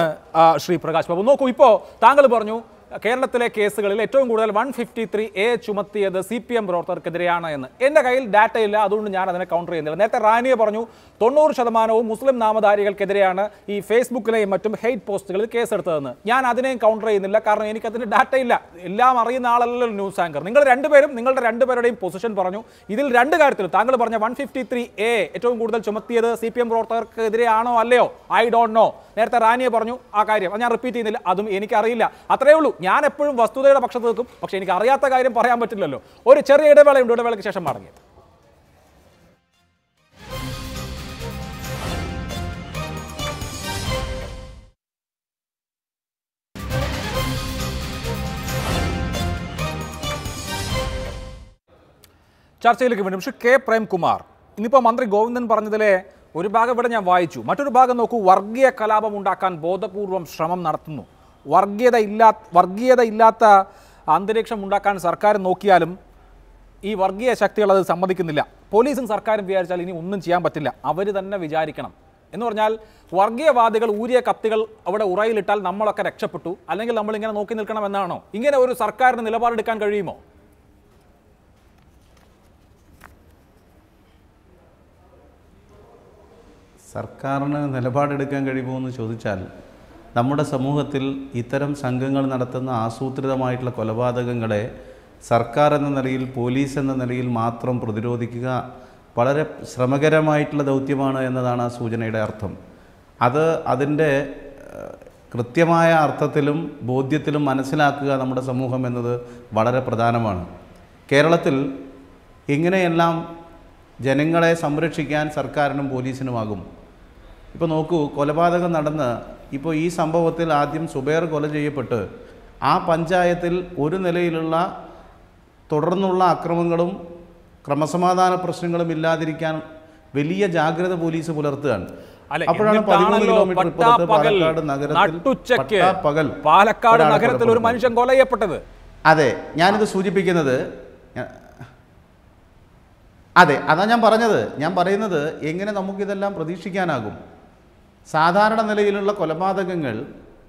ശ്രീ പ്രകാശ് ബാബു നോക്കൂ ഇപ്പോ താങ്കൾ പറഞ്ഞു കേരളത്തിലെ കേസുകളിൽ ഏറ്റവും കൂടുതൽ വൺ ഫിഫ്റ്റി ത്രീ എ ചുമത്തിയത് സി പി എം പ്രവർത്തകർക്കെതിരെയാണ് എന്ന് എൻ്റെ കയ്യിൽ ഡാറ്റ ഇല്ല അതുകൊണ്ട് ഞാൻ അതിനെ കൗണ്ടർ ചെയ്യുന്നില്ല നേരത്തെ റാനിയെ പറഞ്ഞു തൊണ്ണൂറ് ശതമാനവും മുസ്ലിം നാമധാരികൾക്കെതിരെയാണ് ഈ ഫേസ്ബുക്കിലെയും മറ്റും ഹെയ്റ്റ് പോസ്റ്റുകളിൽ കേസെടുത്തതെന്ന് ഞാൻ അതിനെയും കൗണ്ടർ ചെയ്യുന്നില്ല കാരണം എനിക്കതിൻ്റെ ഡാറ്റ ഇല്ല എല്ലാം അറിയുന്ന ആളല്ലല്ലോ ന്യൂസ് ആങ്കർ നിങ്ങൾ രണ്ടുപേരും നിങ്ങളുടെ രണ്ടുപേരുടെയും പൊസിഷൻ പറഞ്ഞു ഇതിൽ രണ്ട് കാര്യത്തിൽ താങ്കൾ പറഞ്ഞ വൺ ഫിഫ്റ്റി ത്രീ എ ഏറ്റവും കൂടുതൽ ചുമത്തിയത് സി പി എം പ്രവർത്തകർക്കെതിരെയാണോ അല്ലയോ ഐ ഡോണ്ട് നോ നേരത്തെ റാനിയെ പറഞ്ഞു ആ കാര്യം ഞാൻ റിപ്പീറ്റ് ചെയ്യുന്നില്ല അതും എനിക്കറിയില്ല അത്രയേ ഉള്ളൂ ഞാൻ എപ്പോഴും വസ്തുതയുടെ പക്ഷത്ത് നിൽക്കും പക്ഷേ എനിക്ക് അറിയാത്ത കാര്യം പറയാൻ പറ്റില്ലല്ലോ ഒരു ചെറിയ ഇടവേളയുണ്ട് ഇടവേളയ്ക്ക് ശേഷം മടങ്ങിയത് ചർച്ചയിലേക്ക് വീണ്ടും പക്ഷേ കെ പ്രേംകുമാർ ഇന്നിപ്പോൾ മന്ത്രി ഗോവിന്ദൻ പറഞ്ഞതിലെ ഒരു ഭാഗം ഇവിടെ ഞാൻ വായിച്ചു മറ്റൊരു ഭാഗം നോക്കൂ വർഗീയ കലാപം ഉണ്ടാക്കാൻ ബോധപൂർവം ശ്രമം നടത്തുന്നു വർഗീയത ഇല്ലാ വർഗീയത ഇല്ലാത്ത അന്തരീക്ഷം ഉണ്ടാക്കാൻ സർക്കാർ നോക്കിയാലും ഈ വർഗീയ ശക്തികൾ അത് സമ്മതിക്കുന്നില്ല പോലീസും സർക്കാരും വിചാരിച്ചാൽ ഇനി ഒന്നും ചെയ്യാൻ പറ്റില്ല അവർ തന്നെ വിചാരിക്കണം എന്ന് പറഞ്ഞാൽ വർഗീയവാദികൾ ഊരിയ കത്തികൾ അവിടെ ഉറയിലിട്ടാൽ നമ്മളൊക്കെ രക്ഷപ്പെട്ടു അല്ലെങ്കിൽ നമ്മൾ ഇങ്ങനെ നോക്കി നിൽക്കണം എന്നാണോ ഇങ്ങനെ ഒരു സർക്കാരിന് നിലപാടെടുക്കാൻ കഴിയുമോ സർക്കാരിന് നിലപാടെടുക്കാൻ കഴിയുമോ എന്ന് ചോദിച്ചാൽ നമ്മുടെ സമൂഹത്തിൽ ഇത്തരം സംഘങ്ങൾ നടത്തുന്ന ആസൂത്രിതമായിട്ടുള്ള കൊലപാതകങ്ങളെ സർക്കാർ എന്ന നിലയിൽ പോലീസ് എന്ന നിലയിൽ മാത്രം പ്രതിരോധിക്കുക വളരെ ശ്രമകരമായിട്ടുള്ള ദൗത്യമാണ് എന്നതാണ് ആ സൂചനയുടെ അർത്ഥം അത് അതിൻ്റെ കൃത്യമായ അർത്ഥത്തിലും ബോധ്യത്തിലും മനസ്സിലാക്കുക നമ്മുടെ സമൂഹം എന്നത് വളരെ പ്രധാനമാണ് കേരളത്തിൽ ഇങ്ങനെയെല്ലാം ജനങ്ങളെ സംരക്ഷിക്കാൻ സർക്കാരിനും പോലീസിനുമാകും ഇപ്പോൾ നോക്കൂ കൊലപാതകം നടന്ന് ഇപ്പോൾ ഈ സംഭവത്തിൽ ആദ്യം സുബേർ കൊല ചെയ്യപ്പെട്ട് ആ പഞ്ചായത്തിൽ ഒരു നിലയിലുള്ള തുടർന്നുള്ള അക്രമങ്ങളും ക്രമസമാധാന പ്രശ്നങ്ങളും ഇല്ലാതിരിക്കാൻ വലിയ ജാഗ്രത പോലീസ് പുലർത്തുകയാണ് പാലക്കാട് നഗരത്തിൽ ഒരു മനുഷ്യൻ കൊല അതെ ഞാനിത് സൂചിപ്പിക്കുന്നത് അതെ അതാ ഞാൻ പറഞ്ഞത് ഞാൻ പറയുന്നത് എങ്ങനെ നമുക്കിതെല്ലാം പ്രതീക്ഷിക്കാനാകും സാധാരണ നിലയിലുള്ള കൊലപാതകങ്ങൾ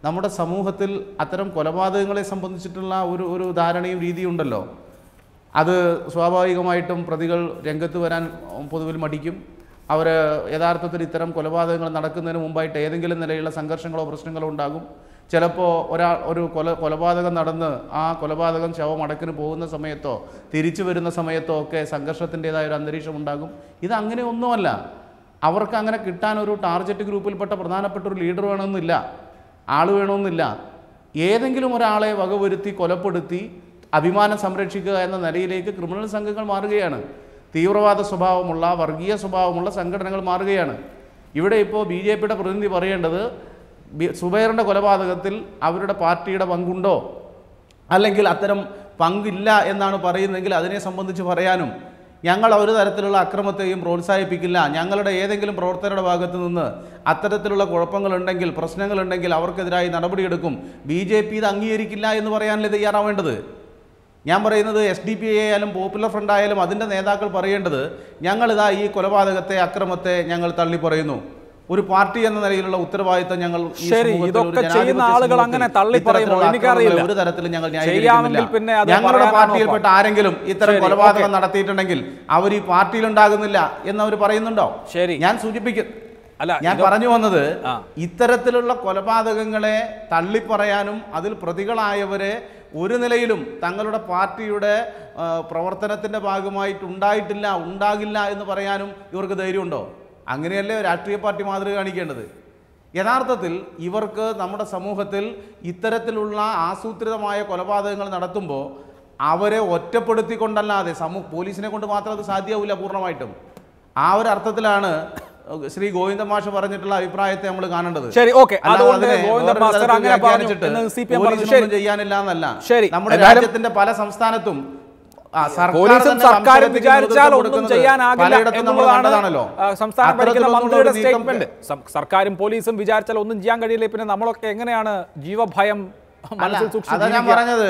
നമ്മുടെ സമൂഹത്തിൽ അത്തരം കൊലപാതകങ്ങളെ സംബന്ധിച്ചിട്ടുള്ള ഒരു ഒരു ധാരണയും ഉണ്ടല്ലോ അത് സ്വാഭാവികമായിട്ടും പ്രതികൾ രംഗത്ത് വരാൻ പൊതുവിൽ മടിക്കും അവർ യഥാർത്ഥത്തിൽ ഇത്തരം കൊലപാതകങ്ങൾ നടക്കുന്നതിന് മുമ്പായിട്ട് ഏതെങ്കിലും നിലയിലുള്ള സംഘർഷങ്ങളോ പ്രശ്നങ്ങളോ ഉണ്ടാകും ചിലപ്പോൾ ഒരാൾ ഒരു കൊല കൊലപാതകം നടന്ന് ആ കൊലപാതകം ശവം അടക്കിന് പോകുന്ന സമയത്തോ തിരിച്ചു വരുന്ന സമയത്തോ ഒക്കെ സംഘർഷത്തിൻ്റേതായ ഒരു അന്തരീക്ഷം ഉണ്ടാകും ഇത് അങ്ങനെ ഒന്നുമല്ല അവർക്ക് അങ്ങനെ കിട്ടാൻ ഒരു ടാർജറ്റ് ഗ്രൂപ്പിൽപ്പെട്ട പ്രധാനപ്പെട്ട ഒരു ലീഡർ വേണമെന്നില്ല ആൾ വേണമെന്നില്ല ഏതെങ്കിലും ഒരാളെ വകവരുത്തി കൊലപ്പെടുത്തി അഭിമാനം സംരക്ഷിക്കുക എന്ന നിലയിലേക്ക് ക്രിമിനൽ സംഘങ്ങൾ മാറുകയാണ് തീവ്രവാദ സ്വഭാവമുള്ള വർഗീയ സ്വഭാവമുള്ള സംഘടനകൾ മാറുകയാണ് ഇവിടെ ഇപ്പോൾ ബി ജെ പിയുടെ പ്രതിനിധി പറയേണ്ടത് സുബൈറിൻ്റെ കൊലപാതകത്തിൽ അവരുടെ പാർട്ടിയുടെ പങ്കുണ്ടോ അല്ലെങ്കിൽ അത്തരം പങ്കില്ല എന്നാണ് പറയുന്നതെങ്കിൽ അതിനെ സംബന്ധിച്ച് പറയാനും ഞങ്ങൾ ഒരു തരത്തിലുള്ള അക്രമത്തെയും പ്രോത്സാഹിപ്പിക്കില്ല ഞങ്ങളുടെ ഏതെങ്കിലും പ്രവർത്തകരുടെ ഭാഗത്തു നിന്ന് അത്തരത്തിലുള്ള കുഴപ്പങ്ങളുണ്ടെങ്കിൽ പ്രശ്നങ്ങളുണ്ടെങ്കിൽ അവർക്കെതിരായി നടപടിയെടുക്കും ബി ജെ പി ഇത് അംഗീകരിക്കില്ല എന്ന് പറയാനല്ലേ തയ്യാറാവേണ്ടത് ഞാൻ പറയുന്നത് എസ് ഡി പി ആയാലും പോപ്പുലർ ഫ്രണ്ട് ആയാലും അതിൻ്റെ നേതാക്കൾ പറയേണ്ടത് ഞങ്ങളിതാ ഈ കൊലപാതകത്തെ അക്രമത്തെ ഞങ്ങൾ തള്ളി പറയുന്നു ഒരു പാർട്ടി എന്ന നിലയിലുള്ള ഉത്തരവാദിത്തം ഞങ്ങൾ ശരി ഇതൊക്കെ ചെയ്യുന്ന ആളുകൾ അങ്ങനെ തള്ളി പറയുന്നു എനിക്കറിയില്ല ഒരു തരത്തിലും ഞങ്ങൾ പിന്നെ ഞങ്ങളുടെ പാർട്ടിയിൽപ്പെട്ട ആരെങ്കിലും ഇത്തരം കൊലപാതകം നടത്തിയിട്ടുണ്ടെങ്കിൽ അവർ ഈ പാർട്ടിയിൽ ഉണ്ടാകുന്നില്ല എന്ന് അവർ പറയുന്നുണ്ടോ ശരി ഞാൻ സൂചിപ്പിക്കും അല്ല ഞാൻ പറഞ്ഞു വന്നത് ഇത്തരത്തിലുള്ള കൊലപാതകങ്ങളെ തള്ളിപ്പറയാനും അതിൽ പ്രതികളായവരെ ഒരു നിലയിലും തങ്ങളുടെ പാർട്ടിയുടെ പ്രവർത്തനത്തിന്റെ ഭാഗമായിട്ട് ഉണ്ടായിട്ടില്ല ഉണ്ടാകില്ല എന്ന് പറയാനും ഇവർക്ക് ധൈര്യമുണ്ടോ അങ്ങനെയല്ലേ രാഷ്ട്രീയ പാർട്ടി മാതൃക കാണിക്കേണ്ടത് യഥാർത്ഥത്തിൽ ഇവർക്ക് നമ്മുടെ സമൂഹത്തിൽ ഇത്തരത്തിലുള്ള ആസൂത്രിതമായ കൊലപാതകങ്ങൾ നടത്തുമ്പോൾ അവരെ ഒറ്റപ്പെടുത്തിക്കൊണ്ടല്ലാതെ സമൂ പോലീസിനെ കൊണ്ട് മാത്രം അത് സാധ്യമാവില്ല പൂർണ്ണമായിട്ടും ആ ഒരു അർത്ഥത്തിലാണ് ശ്രീ ഗോവിന്ദ മാഷ് പറഞ്ഞിട്ടുള്ള അഭിപ്രായത്തെ നമ്മൾ കാണേണ്ടത് ശരി ഓക്കെ ചെയ്യാനില്ല എന്നല്ല നമ്മുടെ രാജ്യത്തിന്റെ പല സംസ്ഥാനത്തും പോലീസും സർക്കാരും വിചാരിച്ചാൽ ഒന്നും ചെയ്യാനാകില്ല സംസ്ഥാന മന്ത്രിയുടെ സ്റ്റേറ്റ്മെന്റ് സർക്കാരും പോലീസും വിചാരിച്ചാൽ ഒന്നും ചെയ്യാൻ കഴിയില്ല പിന്നെ നമ്മളൊക്കെ എങ്ങനെയാണ് ജീവഭയം പറഞ്ഞത്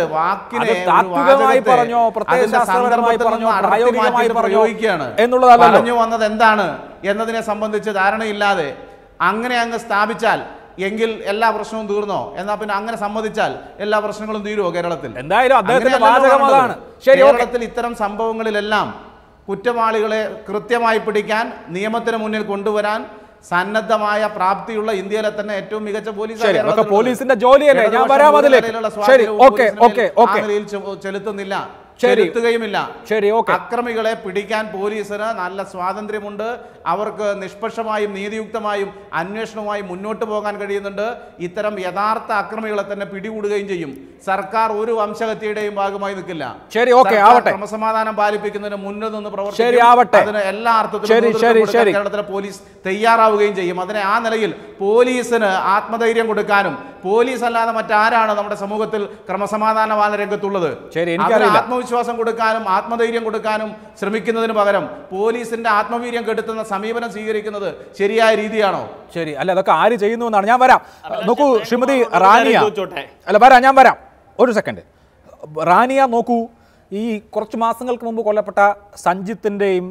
എന്നുള്ളതല്ല പറഞ്ഞു വന്നത് എന്താണ് എന്നതിനെ സംബന്ധിച്ച് ധാരണയില്ലാതെ അങ്ങനെ അങ്ങ് സ്ഥാപിച്ചാൽ എങ്കിൽ എല്ലാ പ്രശ്നവും തീർന്നോ എന്നാ പിന്നെ അങ്ങനെ സമ്മതിച്ചാൽ എല്ലാ പ്രശ്നങ്ങളും തീരുമോ കേരളത്തിൽ എന്തായാലും കേരളത്തിൽ ഇത്തരം സംഭവങ്ങളിലെല്ലാം കുറ്റവാളികളെ കൃത്യമായി പിടിക്കാൻ നിയമത്തിന് മുന്നിൽ കൊണ്ടുവരാൻ സന്നദ്ധമായ പ്രാപ്തിയുള്ള ഇന്ത്യയിലെ തന്നെ ഏറ്റവും മികച്ച പോലീസ് പോലീസിന്റെ ജോലിയല്ലേ ഞാൻ വരാം ചെലുത്തുന്നില്ല ചെലുത്തുകയുമില്ല ശരി ഓക്കെ അക്രമികളെ പിടിക്കാൻ പോലീസിന് നല്ല സ്വാതന്ത്ര്യമുണ്ട് അവർക്ക് നിഷ്പക്ഷമായും നീതിയുക്തമായും അന്വേഷണവുമായി മുന്നോട്ട് പോകാൻ കഴിയുന്നുണ്ട് ഇത്തരം യഥാർത്ഥ അക്രമികളെ തന്നെ പിടികൂടുകയും ചെയ്യും സർക്കാർ ഒരു വംശഹത്യയുടെയും ഭാഗമായി നിൽക്കില്ല ശരി ഓക്കെ ആവട്ടെ ക്രമസമാധാനം പാലിപ്പിക്കുന്നതിന് മുന്നിൽ നിന്ന് പ്രവർത്തിക്കും അതിന് എല്ലാ അർത്ഥത്തിലും കേരളത്തിലെ പോലീസ് തയ്യാറാവുകയും ചെയ്യും അതിനെ ആ നിലയിൽ പോലീസിന് ആത്മധൈര്യം കൊടുക്കാനും പോലീസ് അല്ലാതെ മറ്റാരാണ് നമ്മുടെ സമൂഹത്തിൽ ക്രമസമാധാനവാദ രംഗത്തുള്ളത് ശരി ആത്മവിശ്വാസം കൊടുക്കാനും ആത്മധൈര്യം കൊടുക്കാനും ശ്രമിക്കുന്നതിന് പകരം പോലീസിന്റെ ആത്മവീര്യം കെടുത്തുന്ന സമീപനം സ്വീകരിക്കുന്നത് ശരിയായ രീതിയാണോ ശരി അല്ല അതൊക്കെ ആര് ചെയ്യുന്നു എന്നാണ് ഞാൻ വരാം നോക്കൂ ശ്രീമതി റാനിയ അല്ല വരാം ഞാൻ വരാം ഒരു സെക്കൻഡ് റാനിയ നോക്കൂ ഈ കുറച്ച് മാസങ്ങൾക്ക് മുമ്പ് കൊല്ലപ്പെട്ട സഞ്ജിത്തിൻ്റെയും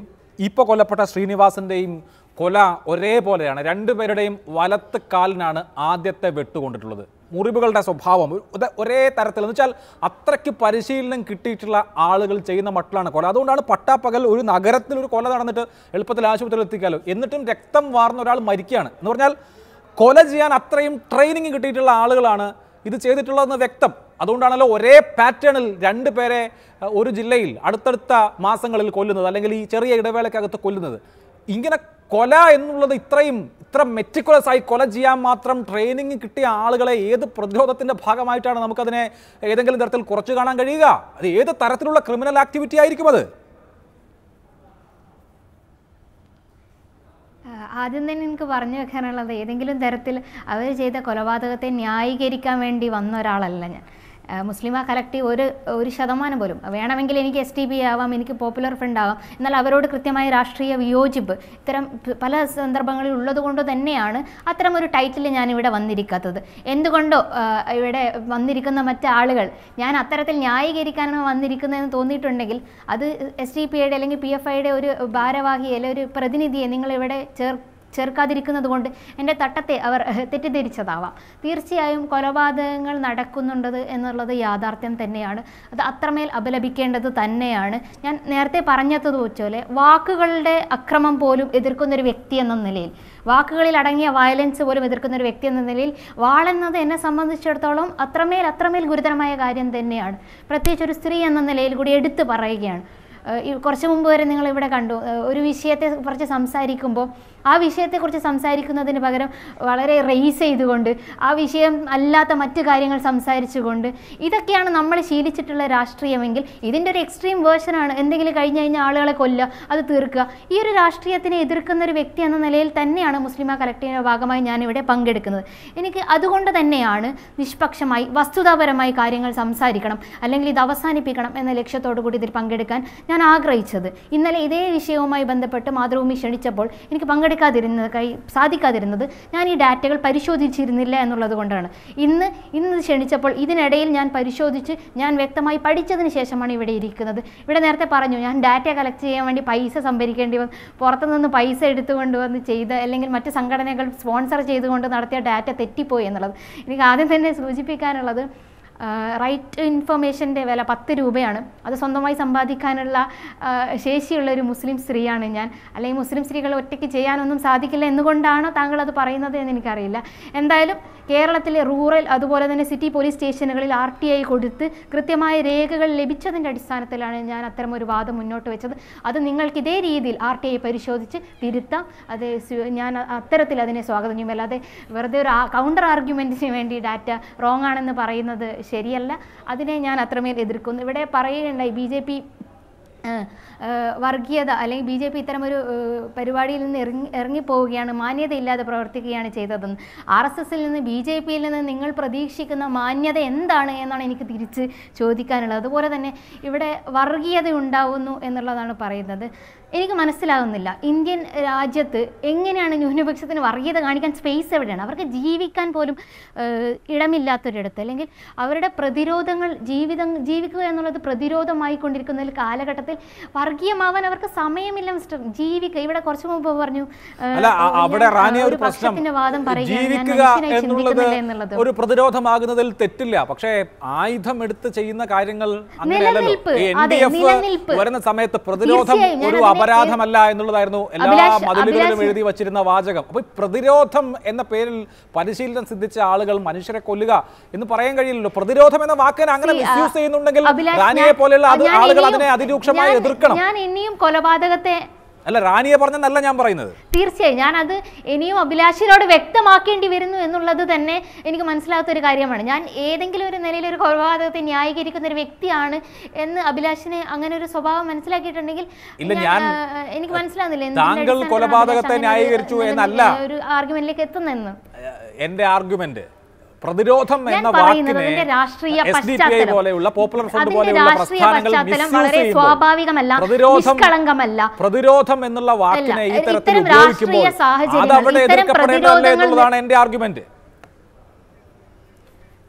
ഇപ്പോൾ കൊല്ലപ്പെട്ട ശ്രീനിവാസിൻ്റെയും കൊല ഒരേപോലെയാണ് രണ്ടുപേരുടെയും വലത്ത് കാലിനാണ് ആദ്യത്തെ വെട്ടുകൊണ്ടിട്ടുള്ളത് മുറിവുകളുടെ സ്വഭാവം ഒരേ തരത്തിൽ എന്ന് വെച്ചാൽ അത്രയ്ക്ക് പരിശീലനം കിട്ടിയിട്ടുള്ള ആളുകൾ ചെയ്യുന്ന മട്ടിലാണ് കൊല അതുകൊണ്ടാണ് പട്ടാപ്പകൽ ഒരു നഗരത്തിൽ ഒരു കൊല നടന്നിട്ട് എളുപ്പത്തിൽ ആശുപത്രിയിൽ എത്തിക്കാലോ എന്നിട്ടും രക്തം വാർന്ന ഒരാൾ മരിക്കുകയാണ് എന്ന് പറഞ്ഞാൽ കൊല ചെയ്യാൻ അത്രയും ട്രെയിനിങ് കിട്ടിയിട്ടുള്ള ആളുകളാണ് ഇത് ചെയ്തിട്ടുള്ളതെന്ന് വ്യക്തം അതുകൊണ്ടാണല്ലോ ഒരേ പാറ്റേണിൽ രണ്ട് പേരെ ഒരു ജില്ലയിൽ അടുത്തടുത്ത മാസങ്ങളിൽ കൊല്ലുന്നത് അല്ലെങ്കിൽ ഈ ചെറിയ ഇടവേളക്കകത്ത് കൊല്ലുന്നത് ഇങ്ങനെ കൊല എന്നുള്ളത് ഇത്രയും ഇത്ര മെറ്റിക്കുലസ് ആയി കൊല ചെയ്യാൻ മാത്രം ട്രെയിനിങ് കിട്ടിയ ആളുകളെ ഏത് പ്രതിരോധത്തിൻ്റെ ഭാഗമായിട്ടാണ് നമുക്കതിനെ ഏതെങ്കിലും തരത്തിൽ കുറച്ച് കാണാൻ കഴിയുക അത് ഏത് തരത്തിലുള്ള ക്രിമിനൽ ആക്ടിവിറ്റി ആയിരിക്കും അത് ആദ്യം തന്നെ എനിക്ക് പറഞ്ഞു വെക്കാനുള്ളത് ഏതെങ്കിലും തരത്തിൽ അവർ ചെയ്ത കൊലപാതകത്തെ ന്യായീകരിക്കാൻ വേണ്ടി വന്ന ഒരാളല്ല ഞാൻ മുസ്ലിം കലക്റ്റീവ് ഒരു ഒരു ശതമാനം പോലും വേണമെങ്കിൽ എനിക്ക് എസ് ടി ബി ആവാം എനിക്ക് പോപ്പുലർ ഫ്രണ്ട് ആവാം എന്നാൽ അവരോട് കൃത്യമായ രാഷ്ട്രീയ വിയോജിപ്പ് ഇത്തരം പല സന്ദർഭങ്ങളിൽ ഉള്ളതുകൊണ്ട് തന്നെയാണ് അത്തരം ഒരു ടൈറ്റിൽ ഞാൻ ഇവിടെ വന്നിരിക്കാത്തത് എന്തുകൊണ്ടോ ഇവിടെ വന്നിരിക്കുന്ന മറ്റാളുകൾ ഞാൻ അത്തരത്തിൽ ന്യായീകരിക്കാനാണ് വന്നിരിക്കുന്നതെന്ന് തോന്നിയിട്ടുണ്ടെങ്കിൽ അത് എസ് ടി പി ഐയുടെ അല്ലെങ്കിൽ പി എഫ് ഐയുടെ ഒരു ഭാരവാഹിയെ അല്ലെങ്കിൽ ഒരു പ്രതിനിധിയെ നിങ്ങളിവിടെ ചേർ ചേർക്കാതിരിക്കുന്നത് കൊണ്ട് എൻ്റെ തട്ടത്തെ അവർ തെറ്റിദ്ധരിച്ചതാവാം തീർച്ചയായും കൊലപാതകങ്ങൾ നടക്കുന്നുണ്ടത് എന്നുള്ളത് യാഥാർത്ഥ്യം തന്നെയാണ് അത് അത്രമേൽ അപലപിക്കേണ്ടത് തന്നെയാണ് ഞാൻ നേരത്തെ പറഞ്ഞതുപോലെ വാക്കുകളുടെ അക്രമം പോലും എതിർക്കുന്നൊരു വ്യക്തി എന്ന നിലയിൽ വാക്കുകളിൽ അടങ്ങിയ വയലൻസ് പോലും എതിർക്കുന്ന ഒരു വ്യക്തി എന്ന നിലയിൽ വാളെന്നത് എന്നെ സംബന്ധിച്ചിടത്തോളം അത്രമേൽ അത്രമേൽ ഗുരുതരമായ കാര്യം തന്നെയാണ് പ്രത്യേകിച്ച് ഒരു സ്ത്രീ എന്ന നിലയിൽ കൂടി എടുത്തു പറയുകയാണ് കുറച്ച് മുമ്പ് വരെ നിങ്ങൾ ഇവിടെ കണ്ടു ഒരു വിഷയത്തെ കുറച്ച് സംസാരിക്കുമ്പോൾ ആ വിഷയത്തെക്കുറിച്ച് സംസാരിക്കുന്നതിന് പകരം വളരെ റേസ് ചെയ്തുകൊണ്ട് ആ വിഷയം അല്ലാത്ത മറ്റു കാര്യങ്ങൾ സംസാരിച്ചുകൊണ്ട് ഇതൊക്കെയാണ് നമ്മൾ ശീലിച്ചിട്ടുള്ള രാഷ്ട്രീയമെങ്കിൽ ഇതിൻ്റെ ഒരു എക്സ്ട്രീം വേർഷനാണ് എന്തെങ്കിലും കഴിഞ്ഞ് കഴിഞ്ഞാൽ ആളുകളെ കൊല്ലുക അത് തീർക്കുക ഈ ഒരു രാഷ്ട്രീയത്തിനെ എതിർക്കുന്ന ഒരു വ്യക്തി എന്ന നിലയിൽ തന്നെയാണ് മുസ്ലിം കളക്ടീവിൻ്റെ ഭാഗമായി ഞാനിവിടെ പങ്കെടുക്കുന്നത് എനിക്ക് അതുകൊണ്ട് തന്നെയാണ് നിഷ്പക്ഷമായി വസ്തുതാപരമായി കാര്യങ്ങൾ സംസാരിക്കണം അല്ലെങ്കിൽ ഇത് അവസാനിപ്പിക്കണം എന്ന ലക്ഷ്യത്തോടു കൂടി ഇതിൽ പങ്കെടുക്കാൻ ഞാൻ ആഗ്രഹിച്ചത് ഇന്നലെ ഇതേ വിഷയവുമായി ബന്ധപ്പെട്ട് മാതൃഭൂമി ക്ഷണിച്ചപ്പോൾ എനിക്ക് പങ്കെടുക്കാൻ സംസാരിക്കാതിരുന്നത് കൈ സാധിക്കാതിരുന്നത് ഞാൻ ഈ ഡാറ്റകൾ പരിശോധിച്ചിരുന്നില്ല എന്നുള്ളത് കൊണ്ടാണ് ഇന്ന് ഇന്ന് ക്ഷണിച്ചപ്പോൾ ഇതിനിടയിൽ ഞാൻ പരിശോധിച്ച് ഞാൻ വ്യക്തമായി പഠിച്ചതിന് ശേഷമാണ് ഇവിടെ ഇരിക്കുന്നത് ഇവിടെ നേരത്തെ പറഞ്ഞു ഞാൻ ഡാറ്റ കളക്ട് ചെയ്യാൻ വേണ്ടി പൈസ സംഭരിക്കേണ്ടി വന്ന് പുറത്തുനിന്ന് പൈസ എടുത്തുകൊണ്ട് വന്ന് ചെയ്ത് അല്ലെങ്കിൽ മറ്റ് സംഘടനകൾ സ്പോൺസർ ചെയ്തുകൊണ്ട് നടത്തിയ ഡാറ്റ തെറ്റിപ്പോയി എന്നുള്ളത് എനിക്ക് ആദ്യം തന്നെ സൂചിപ്പിക്കാനുള്ളത് റൈറ്റ് ഇൻഫർമേഷൻ്റെ വില പത്ത് രൂപയാണ് അത് സ്വന്തമായി സമ്പാദിക്കാനുള്ള ശേഷിയുള്ള ഒരു മുസ്ലിം സ്ത്രീയാണ് ഞാൻ അല്ലെങ്കിൽ മുസ്ലിം സ്ത്രീകൾ ഒറ്റയ്ക്ക് ചെയ്യാനൊന്നും സാധിക്കില്ല എന്നുകൊണ്ടാണ് താങ്കൾ അത് പറയുന്നത് എന്ന് എനിക്കറിയില്ല എന്തായാലും കേരളത്തിലെ റൂറൽ അതുപോലെ തന്നെ സിറ്റി പോലീസ് സ്റ്റേഷനുകളിൽ ആർ ടി ഐ കൊടുത്ത് കൃത്യമായ രേഖകൾ ലഭിച്ചതിൻ്റെ അടിസ്ഥാനത്തിലാണ് ഞാൻ ഒരു വാദം മുന്നോട്ട് വെച്ചത് അത് നിങ്ങൾക്ക് ഇതേ രീതിയിൽ ആർ ടി ഐ പരിശോധിച്ച് തിരുത്താം അത് ഞാൻ അത്തരത്തിൽ അതിനെ സ്വാഗതം ചെയ്യും അല്ലാതെ വെറുതെ ഒരു കൗണ്ടർ ആർഗ്യുമെൻറ്റിന് വേണ്ടി ഡാറ്റ റോങ് ആണെന്ന് പറയുന്നത് ശരിയല്ല അതിനെ ഞാൻ അത്രമേൽ എതിർക്കുന്നു ഇവിടെ പറയുകയുണ്ടായി ബി ജെ പി വർഗീയത അല്ലെങ്കിൽ ബി ജെ പി ഇത്തരമൊരു പരിപാടിയിൽ നിന്ന് ഇറങ്ങി ഇറങ്ങിപ്പോവുകയാണ് മാന്യതയില്ലാതെ പ്രവർത്തിക്കുകയാണ് ചെയ്തതെന്ന് ആർ എസ് എസിൽ നിന്ന് ബി ജെ പിയിൽ നിന്ന് നിങ്ങൾ പ്രതീക്ഷിക്കുന്ന മാന്യത എന്താണ് എന്നാണ് എനിക്ക് തിരിച്ച് ചോദിക്കാനുള്ളത് അതുപോലെ തന്നെ ഇവിടെ വർഗീയത ഉണ്ടാവുന്നു എന്നുള്ളതാണ് പറയുന്നത് എനിക്ക് മനസ്സിലാകുന്നില്ല ഇന്ത്യൻ രാജ്യത്ത് എങ്ങനെയാണ് ന്യൂനപക്ഷത്തിന് വർഗീയത കാണിക്കാൻ സ്പേസ് എവിടെയാണ് അവർക്ക് ജീവിക്കാൻ പോലും ഇടമില്ലാത്തൊരിടത്ത് അല്ലെങ്കിൽ അവരുടെ പ്രതിരോധങ്ങൾ ജീവിതം ജീവിക്കുക എന്നുള്ളത് പ്രതിരോധമായി കൊണ്ടിരിക്കുന്ന ഒരു കാലഘട്ടത്തിൽ വർഗീയമാവാൻ അവർക്ക് സമയമില്ല മിസ്റ്റർ ജീവിക്കുക ഇവിടെ കുറച്ചു മുമ്പ് പറഞ്ഞു വാദം പറയുക ഒരു പ്രതിരോധമാകുന്നതിൽ തെറ്റില്ല പക്ഷേ ആയുധം എടുത്ത് ചെയ്യുന്ന കാര്യങ്ങൾ വരുന്ന സമയത്ത് പ്രതിരോധം ഒരു അപരാധമല്ല എന്നുള്ളതായിരുന്നു എല്ലാ മതിലുകളിലും എഴുതി വച്ചിരുന്ന വാചകം അപ്പൊ പ്രതിരോധം എന്ന പേരിൽ പരിശീലനം സിദ്ധിച്ച ആളുകൾ മനുഷ്യരെ കൊല്ലുക എന്ന് പറയാൻ കഴിയില്ലല്ലോ പ്രതിരോധം എന്ന വാക്കിനെ അങ്ങനെ യൂസ് ചെയ്യുന്നുണ്ടെങ്കിൽ റാനിയെ പോലെയുള്ള ആളുകൾ അതിനെ അതിരൂക്ഷമായി എതിർക്കണം ഞാൻ ഇനിയും കൊലപാതകത്തെ അല്ല റാണിയെ പറഞ്ഞെന്നല്ല ഞാൻ പറയുന്നത് തീർച്ചയായും ഞാൻ അത് ഇനിയും അഭിലാഷിനോട് വ്യക്തമാക്കേണ്ടി വരുന്നു എന്നുള്ളത് തന്നെ എനിക്ക് മനസ്സിലാത്ത ഒരു കാര്യമാണ് ഞാൻ ഏതെങ്കിലും ഒരു നിലയിൽ ഒരു കൊലപാതകത്തെ ന്യായീകരിക്കുന്ന ഒരു വ്യക്തിയാണ് എന്ന് അഭിലാഷിനെ അങ്ങനെ ഒരു സ്വഭാവം മനസ്സിലാക്കിയിട്ടുണ്ടെങ്കിൽ എനിക്ക് മനസ്സിലാവുന്നില്ല താങ്കൾ കൊലപാതകത്തെ ന്യായീകരിച്ചു എന്നല്ല ഒരു ആർഗ്യുമെന്റിലേക്ക് എത്തുന്നെന്ന് എന്റെ ആർഗ്യുമെന്റ് പ്രതിരോധം എന്ന വാക്കിനെ പ്രസ്ഥാനങ്ങൾ പ്രതിരോധം പ്രതിരോധം എന്നുള്ള വാക്കിനെ ഇത്തരം ആർഗ്യുമെന്റ്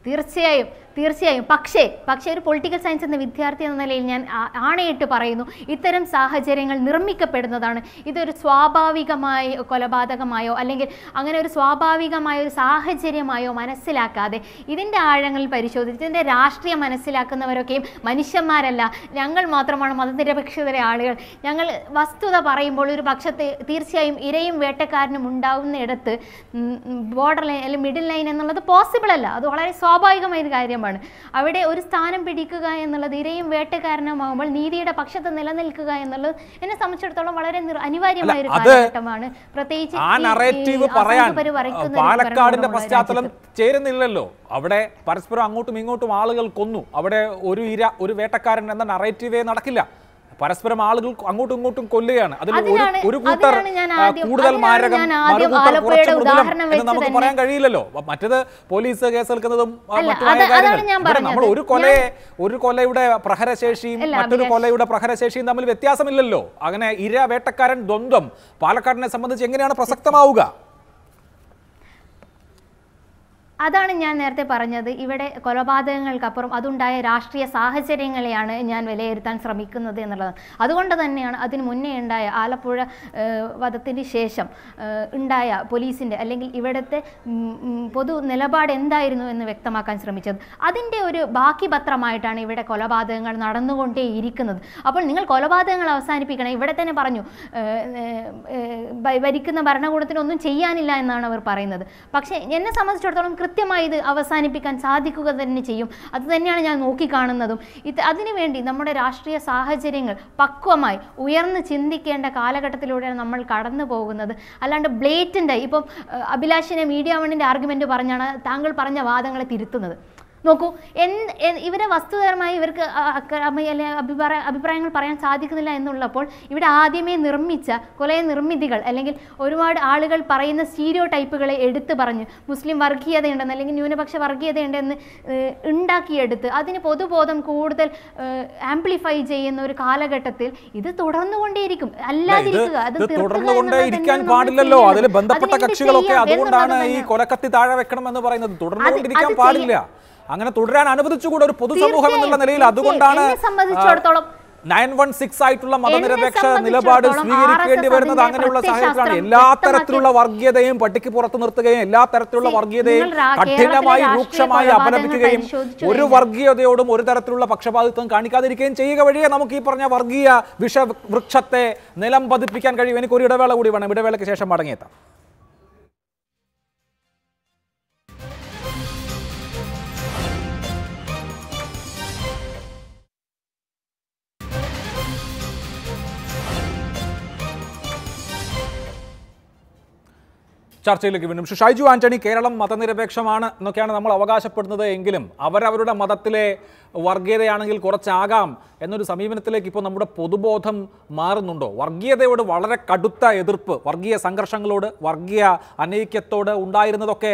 തീർച്ചയായും തീർച്ചയായും പക്ഷേ പക്ഷേ ഒരു പൊളിറ്റിക്കൽ സയൻസ് എന്ന വിദ്യാർത്ഥി എന്ന നിലയിൽ ഞാൻ ആണയിട്ട് പറയുന്നു ഇത്തരം സാഹചര്യങ്ങൾ നിർമ്മിക്കപ്പെടുന്നതാണ് ഇതൊരു സ്വാഭാവികമായ കൊലപാതകമായോ അല്ലെങ്കിൽ അങ്ങനെ ഒരു സ്വാഭാവികമായ ഒരു സാഹചര്യമായോ മനസ്സിലാക്കാതെ ഇതിൻ്റെ ആഴങ്ങൾ പരിശോധിച്ച് ഇതിൻ്റെ രാഷ്ട്രീയം മനസ്സിലാക്കുന്നവരൊക്കെയും മനുഷ്യന്മാരല്ല ഞങ്ങൾ മാത്രമാണ് മതനിരപേക്ഷിതരെ ആളുകൾ ഞങ്ങൾ വസ്തുത പറയുമ്പോൾ ഒരു പക്ഷത്തെ തീർച്ചയായും ഇരയും വേട്ടക്കാരനും ഉണ്ടാവുന്നിടത്ത് ബോർഡർ ലൈൻ അല്ലെങ്കിൽ മിഡിൽ ലൈൻ എന്നുള്ളത് പോസിബിൾ അല്ല അത് വളരെ സ്വാഭാവികമായ ഒരു കാര്യമാണ് സ്ഥാനമാണ് അവിടെ ഒരു സ്ഥാനം പിടിക്കുക എന്നുള്ളത് ഇരയും വേട്ടക്കാരനുമാകുമ്പോൾ നീതിയുടെ പക്ഷത്ത് നിലനിൽക്കുക എന്നുള്ളത് എന്നെ സംബന്ധിച്ചിടത്തോളം വളരെ അനിവാര്യമായ ഒരു കാലഘട്ടമാണ് പ്രത്യേകിച്ച് പാലക്കാടിന്റെ പശ്ചാത്തലം ചേരുന്നില്ലല്ലോ അവിടെ പരസ്പരം അങ്ങോട്ടും ഇങ്ങോട്ടും ആളുകൾ കൊന്നു അവിടെ ഒരു ഇര ഒരു വേട്ടക്കാരൻ എന്ന നറേറ്റീവേ നടക്കില്ല പരസ്പരം ആളുകൾ അങ്ങോട്ടും ഇങ്ങോട്ടും കൊല്ലുകയാണ് അതിൽ ഒരു കൂട്ടർ കൂടുതൽ നമുക്ക് പറയാൻ കഴിയില്ലല്ലോ മറ്റത് പോലീസ് കേസെടുക്കുന്നതും നമ്മൾ ഒരു കൊലയെ ഒരു കൊലയുടെ പ്രഹരശേഷിയും മറ്റൊരു കൊലയുടെ പ്രഹരശേഷിയും തമ്മിൽ വ്യത്യാസമില്ലല്ലോ അങ്ങനെ ഇര വേട്ടക്കാരൻ ദ്വന്ദ്വം പാലക്കാടിനെ സംബന്ധിച്ച് എങ്ങനെയാണ് പ്രസക്തമാവുക അതാണ് ഞാൻ നേരത്തെ പറഞ്ഞത് ഇവിടെ കൊലപാതകങ്ങൾക്കപ്പുറം അതുണ്ടായ രാഷ്ട്രീയ സാഹചര്യങ്ങളെയാണ് ഞാൻ വിലയിരുത്താൻ ശ്രമിക്കുന്നത് എന്നുള്ളത് അതുകൊണ്ട് തന്നെയാണ് അതിന് മുന്നേ ഉണ്ടായ ആലപ്പുഴ വധത്തിന് ശേഷം ഉണ്ടായ പോലീസിൻ്റെ അല്ലെങ്കിൽ ഇവിടുത്തെ പൊതു നിലപാട് എന്തായിരുന്നു എന്ന് വ്യക്തമാക്കാൻ ശ്രമിച്ചത് അതിൻ്റെ ഒരു ബാക്കി പത്രമായിട്ടാണ് ഇവിടെ കൊലപാതകങ്ങൾ ഇരിക്കുന്നത് അപ്പോൾ നിങ്ങൾ കൊലപാതകങ്ങൾ അവസാനിപ്പിക്കണം ഇവിടെ തന്നെ പറഞ്ഞു ഭരിക്കുന്ന ഭരണകൂടത്തിനൊന്നും ചെയ്യാനില്ല എന്നാണ് അവർ പറയുന്നത് പക്ഷേ എന്നെ സംബന്ധിച്ചിടത്തോളം കൃത്യമായി ഇത് അവസാനിപ്പിക്കാൻ സാധിക്കുക തന്നെ ചെയ്യും അത് തന്നെയാണ് ഞാൻ നോക്കിക്കാണുന്നതും ഇത് അതിനുവേണ്ടി നമ്മുടെ രാഷ്ട്രീയ സാഹചര്യങ്ങൾ പക്വമായി ഉയർന്ന് ചിന്തിക്കേണ്ട കാലഘട്ടത്തിലൂടെയാണ് നമ്മൾ കടന്നു പോകുന്നത് അല്ലാണ്ട് ബ്ലേറ്റൻ്റായി ഇപ്പം അഭിലാഷിനെ മീഡിയ വണ്ണിൻ്റെ ആർഗ്യുമെൻറ്റ് പറഞ്ഞാണ് താങ്കൾ പറഞ്ഞ വാദങ്ങളെ തിരുത്തുന്നത് നോക്കൂ എന്ത് ഇവരെ വസ്തുതരമായി ഇവർക്ക് അല്ലെ അഭിപ്രായ അഭിപ്രായങ്ങൾ പറയാൻ സാധിക്കുന്നില്ല എന്നുള്ളപ്പോൾ ഇവിടെ ആദ്യമേ നിർമ്മിച്ച കുറേ നിർമ്മിതികൾ അല്ലെങ്കിൽ ഒരുപാട് ആളുകൾ പറയുന്ന സ്റ്റീരിയോ ടൈപ്പുകളെ എടുത്ത് പറഞ്ഞ് മുസ്ലിം വർഗീയതയുണ്ടെന്ന് അല്ലെങ്കിൽ ന്യൂനപക്ഷ വർഗീയതയുണ്ടെന്ന് ഉണ്ടാക്കിയെടുത്ത് അതിന് പൊതുബോധം കൂടുതൽ ആംപ്ലിഫൈ ചെയ്യുന്ന ഒരു കാലഘട്ടത്തിൽ ഇത് തുടർന്നുകൊണ്ടേയിരിക്കും അല്ലാതിരിക്കുക അത് തുടർന്നുകൊണ്ടേയിരിക്കാൻ പാടില്ലല്ലോ അതിൽ ബന്ധപ്പെട്ട കക്ഷികളൊക്കെ അതുകൊണ്ടാണ് ഈ കൊലക്കത്തി താഴെ വെക്കണം എന്ന് പറയുന്നത് തുടർന്നുകൊണ്ടിരിക്കാൻ പാടില്ല അങ്ങനെ തുടരാൻ അനുവദിച്ചുകൂടെ ഒരു പൊതുസമൂഹം എന്നുള്ള നിലയിൽ അതുകൊണ്ടാണ് നയൻ വൺ സിക്സ് ആയിട്ടുള്ള മതനിരപേക്ഷ നിലപാട് സ്വീകരിക്കേണ്ടി വരുന്നത് അങ്ങനെയുള്ള സാഹചര്യത്തിലാണ് എല്ലാ തരത്തിലുള്ള വർഗീയതയും പട്ടിക്ക് പുറത്തു നിർത്തുകയും എല്ലാ തരത്തിലുള്ള വർഗീയതയും കഠിനമായി രൂക്ഷമായി അപലപിക്കുകയും ഒരു വർഗീയതയോടും ഒരു തരത്തിലുള്ള പക്ഷപാതിത്വം കാണിക്കാതിരിക്കുകയും ചെയ്യുക വഴിയേ നമുക്ക് ഈ പറഞ്ഞ വർഗീയ വിഷവൃക്ഷത്തെ നിലം പതിപ്പിക്കാൻ കഴിയും എനിക്കൊരു ഇടവേള കൂടി വേണം ഇടവേളയ്ക്ക് ശേഷം മടങ്ങിയെത്താം ചർച്ചയിലേക്ക് വീണ്ടും ഷൈജു ആന്റണി കേരളം മതനിരപേക്ഷമാണ് എന്നൊക്കെയാണ് നമ്മൾ അവകാശപ്പെടുന്നത് എങ്കിലും അവരവരുടെ മതത്തിലെ വർഗീയതയാണെങ്കിൽ കുറച്ചാകാം എന്നൊരു സമീപനത്തിലേക്ക് ഇപ്പോൾ നമ്മുടെ പൊതുബോധം മാറുന്നുണ്ടോ വർഗീയതയോട് വളരെ കടുത്ത എതിർപ്പ് വർഗീയ സംഘർഷങ്ങളോട് വർഗീയ അനൈക്യത്തോട് ഉണ്ടായിരുന്നതൊക്കെ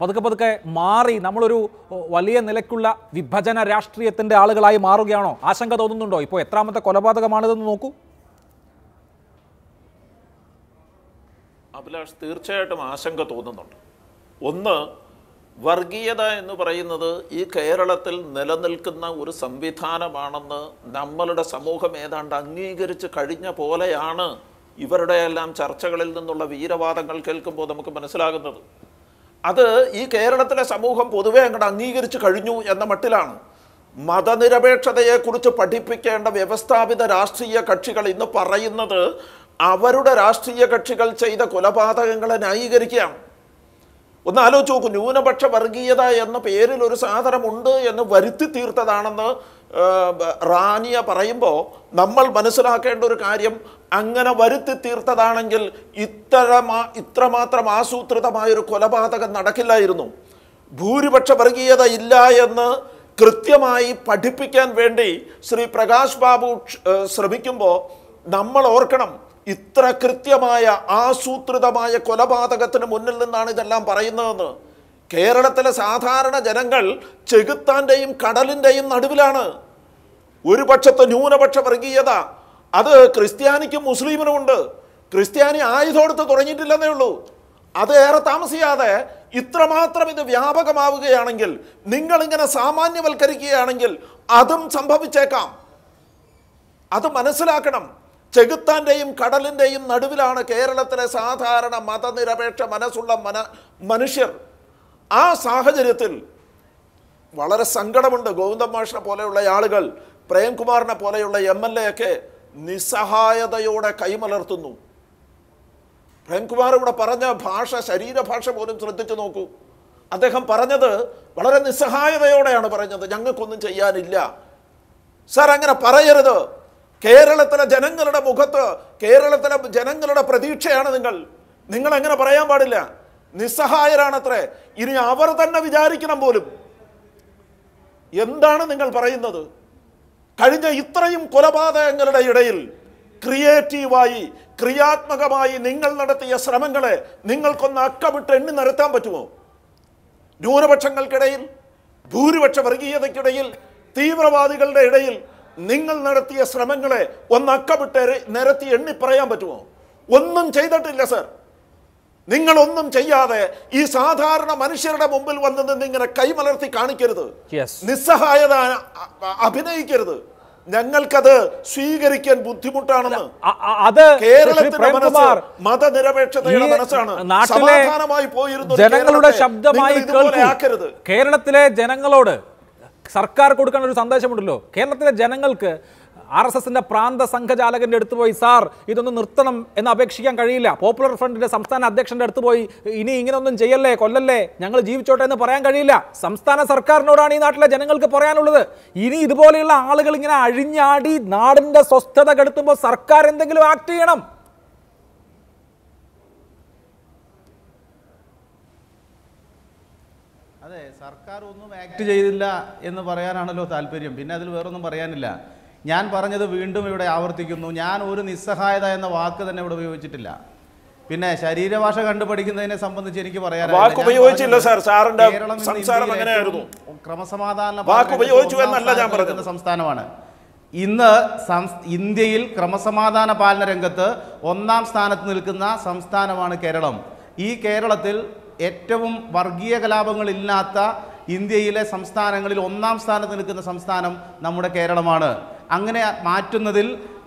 പതുക്കെ പതുക്കെ മാറി നമ്മളൊരു വലിയ നിലയ്ക്കുള്ള വിഭജന രാഷ്ട്രീയത്തിൻ്റെ ആളുകളായി മാറുകയാണോ ആശങ്ക തോന്നുന്നുണ്ടോ ഇപ്പോൾ എത്രാമത്തെ കൊലപാതകമാണിതെന്ന് നോക്കൂ അഭിലാഷ് തീർച്ചയായിട്ടും ആശങ്ക തോന്നുന്നുണ്ട് ഒന്ന് വർഗീയത എന്ന് പറയുന്നത് ഈ കേരളത്തിൽ നിലനിൽക്കുന്ന ഒരു സംവിധാനമാണെന്ന് നമ്മളുടെ സമൂഹം ഏതാണ്ട് അംഗീകരിച്ച് കഴിഞ്ഞ പോലെയാണ് ഇവരുടെയെല്ലാം ചർച്ചകളിൽ നിന്നുള്ള വീരവാദങ്ങൾ കേൾക്കുമ്പോൾ നമുക്ക് മനസ്സിലാകുന്നത് അത് ഈ കേരളത്തിലെ സമൂഹം പൊതുവെ അങ്ങോട്ട് അംഗീകരിച്ച് കഴിഞ്ഞു എന്ന മട്ടിലാണ് മതനിരപേക്ഷതയെക്കുറിച്ച് പഠിപ്പിക്കേണ്ട വ്യവസ്ഥാപിത രാഷ്ട്രീയ കക്ഷികൾ ഇന്ന് പറയുന്നത് അവരുടെ രാഷ്ട്രീയ കക്ഷികൾ ചെയ്ത കൊലപാതകങ്ങളെ ന്യായീകരിക്കുകയാണ് ഒന്ന് ആലോചിച്ച് നോക്കും ന്യൂനപക്ഷ വർഗീയത എന്ന പേരിൽ ഒരു സാധനമുണ്ട് എന്ന് വരുത്തി തീർത്തതാണെന്ന് റാനിയ പറയുമ്പോൾ നമ്മൾ മനസ്സിലാക്കേണ്ട ഒരു കാര്യം അങ്ങനെ വരുത്തി തീർത്തതാണെങ്കിൽ ഇത്തരമാ ഇത്രമാത്രം ആസൂത്രിതമായൊരു കൊലപാതകം നടക്കില്ലായിരുന്നു ഭൂരിപക്ഷ വർഗീയത ഇല്ല എന്ന് കൃത്യമായി പഠിപ്പിക്കാൻ വേണ്ടി ശ്രീ പ്രകാശ് ബാബു ശ്രമിക്കുമ്പോൾ നമ്മൾ ഓർക്കണം ഇത്ര കൃത്യമായ ആസൂത്രിതമായ കൊലപാതകത്തിന് മുന്നിൽ നിന്നാണ് ഇതെല്ലാം പറയുന്നതെന്ന് കേരളത്തിലെ സാധാരണ ജനങ്ങൾ ചെകുത്താൻ്റെയും കടലിൻ്റെയും നടുവിലാണ് ഒരു പക്ഷത്തെ ന്യൂനപക്ഷ വർഗീയത അത് ക്രിസ്ത്യാനിക്കും മുസ്ലിമിനും ഉണ്ട് ക്രിസ്ത്യാനി ആയുധമെടുത്ത് തുടങ്ങിയിട്ടില്ലെന്നേ ഉള്ളൂ അത് ഏറെ താമസിയാതെ ഇത്രമാത്രം ഇത് വ്യാപകമാവുകയാണെങ്കിൽ നിങ്ങളിങ്ങനെ സാമാന്യവൽക്കരിക്കുകയാണെങ്കിൽ അതും സംഭവിച്ചേക്കാം അത് മനസ്സിലാക്കണം ചെകുത്താൻ്റെയും കടലിൻ്റെയും നടുവിലാണ് കേരളത്തിലെ സാധാരണ മതനിരപേക്ഷ മനസ്സുള്ള മന മനുഷ്യർ ആ സാഹചര്യത്തിൽ വളരെ സങ്കടമുണ്ട് ഗോവിന്ദ മാഷിനെ പോലെയുള്ള ആളുകൾ പ്രേംകുമാറിനെ പോലെയുള്ള എം എൽ എ ഒക്കെ നിസ്സഹായതയോടെ കൈമലർത്തുന്നു പ്രേംകുമാർ ഇവിടെ പറഞ്ഞ ഭാഷ ശരീരഭാഷ പോലും ശ്രദ്ധിച്ചു നോക്കൂ അദ്ദേഹം പറഞ്ഞത് വളരെ നിസ്സഹായതയോടെയാണ് പറഞ്ഞത് ഞങ്ങൾക്കൊന്നും ചെയ്യാനില്ല സാർ അങ്ങനെ പറയരുത് കേരളത്തിലെ ജനങ്ങളുടെ മുഖത്ത് കേരളത്തിലെ ജനങ്ങളുടെ പ്രതീക്ഷയാണ് നിങ്ങൾ നിങ്ങൾ അങ്ങനെ പറയാൻ പാടില്ല നിസ്സഹായരാണത്രേ ഇനി അവർ തന്നെ വിചാരിക്കണം പോലും എന്താണ് നിങ്ങൾ പറയുന്നത് കഴിഞ്ഞ ഇത്രയും കൊലപാതകങ്ങളുടെ ഇടയിൽ ക്രിയേറ്റീവായി ക്രിയാത്മകമായി നിങ്ങൾ നടത്തിയ ശ്രമങ്ങളെ നിങ്ങൾക്കൊന്ന് അക്കമിട്ട് എണ്ണി നിരത്താൻ പറ്റുമോ ന്യൂനപക്ഷങ്ങൾക്കിടയിൽ ഭൂരിപക്ഷ വർഗീയതയ്ക്കിടയിൽ തീവ്രവാദികളുടെ ഇടയിൽ നിങ്ങൾ നടത്തിയ ശ്രമങ്ങളെ ഒന്ന് അക്കമിട്ട് നിരത്തി എണ്ണി പറയാൻ പറ്റുമോ ഒന്നും ചെയ്തിട്ടില്ല സർ നിങ്ങളൊന്നും ചെയ്യാതെ ഈ സാധാരണ മനുഷ്യരുടെ മുമ്പിൽ വന്ന് നിന്ന് ഇങ്ങനെ കൈമലർത്തി കാണിക്കരുത് നിസ്സഹായത അഭിനയിക്കരുത് ഞങ്ങൾക്കത് സ്വീകരിക്കാൻ ബുദ്ധിമുട്ടാണെന്ന് അത് കേരളത്തിന്റെ മനസ്സ് മതനിരപേക്ഷതയുടെ മനസ്സാണ് സമാധാനമായി പോയിരുന്നു ജനങ്ങളുടെ ശബ്ദമായി കേൾക്കരുത് കേരളത്തിലെ ജനങ്ങളോട് സർക്കാർ കൊടുക്കുന്ന ഒരു സന്ദേശമുണ്ടല്ലോ കേരളത്തിലെ ജനങ്ങൾക്ക് ആർ എസ് എസിൻ്റെ പ്രാന്ത സംഘചാലകൻ്റെ അടുത്ത് പോയി സാർ ഇതൊന്നും നിർത്തണം എന്ന് അപേക്ഷിക്കാൻ കഴിയില്ല പോപ്പുലർ ഫ്രണ്ടിൻ്റെ സംസ്ഥാന അധ്യക്ഷൻ്റെ അടുത്ത് പോയി ഇനി ഇങ്ങനെയൊന്നും ചെയ്യല്ലേ കൊല്ലല്ലേ ഞങ്ങൾ ജീവിച്ചോട്ടെ എന്ന് പറയാൻ കഴിയില്ല സംസ്ഥാന സർക്കാരിനോടാണ് ഈ നാട്ടിലെ ജനങ്ങൾക്ക് പറയാനുള്ളത് ഇനി ഇതുപോലെയുള്ള ആളുകൾ ഇങ്ങനെ അഴിഞ്ഞാടി നാടിൻ്റെ സ്വസ്ഥത കെടുത്തുമ്പോൾ സർക്കാർ എന്തെങ്കിലും ആക്ട് ചെയ്യണം അതെ സർക്കാർ ഒന്നും ആക്ട് ചെയ്തില്ല എന്ന് പറയാനാണല്ലോ താല്പര്യം പിന്നെ അതിൽ വേറൊന്നും പറയാനില്ല ഞാൻ പറഞ്ഞത് വീണ്ടും ഇവിടെ ആവർത്തിക്കുന്നു ഞാൻ ഒരു നിസ്സഹായത എന്ന വാക്ക് തന്നെ ഇവിടെ ഉപയോഗിച്ചിട്ടില്ല പിന്നെ ശരീരഭാഷ കണ്ടു പഠിക്കുന്നതിനെ സംബന്ധിച്ച് എനിക്ക് പറയാനുള്ളത് ക്രമസമാധാന സംസ്ഥാനമാണ് ഇന്ന് ഇന്ത്യയിൽ ക്രമസമാധാന പാലന രംഗത്ത് ഒന്നാം സ്ഥാനത്ത് നിൽക്കുന്ന സംസ്ഥാനമാണ് കേരളം ഈ കേരളത്തിൽ ഏറ്റവും വർഗീയ കലാപങ്ങളില്ലാത്ത ഇന്ത്യയിലെ സംസ്ഥാനങ്ങളിൽ ഒന്നാം സ്ഥാനത്ത് നിൽക്കുന്ന സംസ്ഥാനം നമ്മുടെ കേരളമാണ് അങ്ങനെ മാറ്റുന്നതിൽ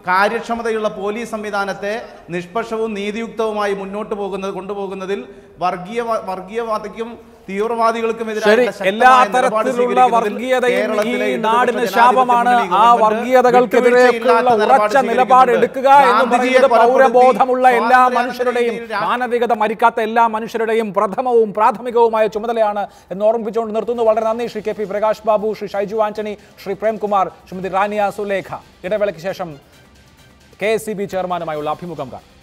കാര്യക്ഷമതയുള്ള പോലീസ് സംവിധാനത്തെ നിഷ്പക്ഷവും നീതിയുക്തവുമായി മുന്നോട്ട് പോകുന്നത് കൊണ്ടുപോകുന്നതിൽ വർഗീയ വർഗീയവാദയ്ക്കും തീവ്രവാദികൾക്കും ശരി എല്ലാ തരത്തിലുള്ള വർഗീയതയും ഈ നാടിന് ശാപമാണ് ആ വർഗീയതകൾക്കെതിരെയൊക്കെയുള്ള ഉറച്ച നിലപാട് എടുക്കുക എന്ന് പറയുന്നത് പൗരബോധമുള്ള എല്ലാ മനുഷ്യരുടെയും മാനവികത മരിക്കാത്ത എല്ലാ മനുഷ്യരുടെയും പ്രഥമവും പ്രാഥമികവുമായ ചുമതലയാണ് എന്ന് ഓർമ്മിപ്പിച്ചുകൊണ്ട് നിർത്തുന്നു വളരെ നന്ദി ശ്രീ കെ പി പ്രകാശ് ബാബു ശ്രീ ഷൈജു ആന്റണി ശ്രീ പ്രേംകുമാർ ശ്രീമതി റാനിയ സുലേഖ ഇടവേളയ്ക്ക് ശേഷം കെ എസ് സി ബി ചെയർമാനുമായുള്ള അഭിമുഖം കാണാം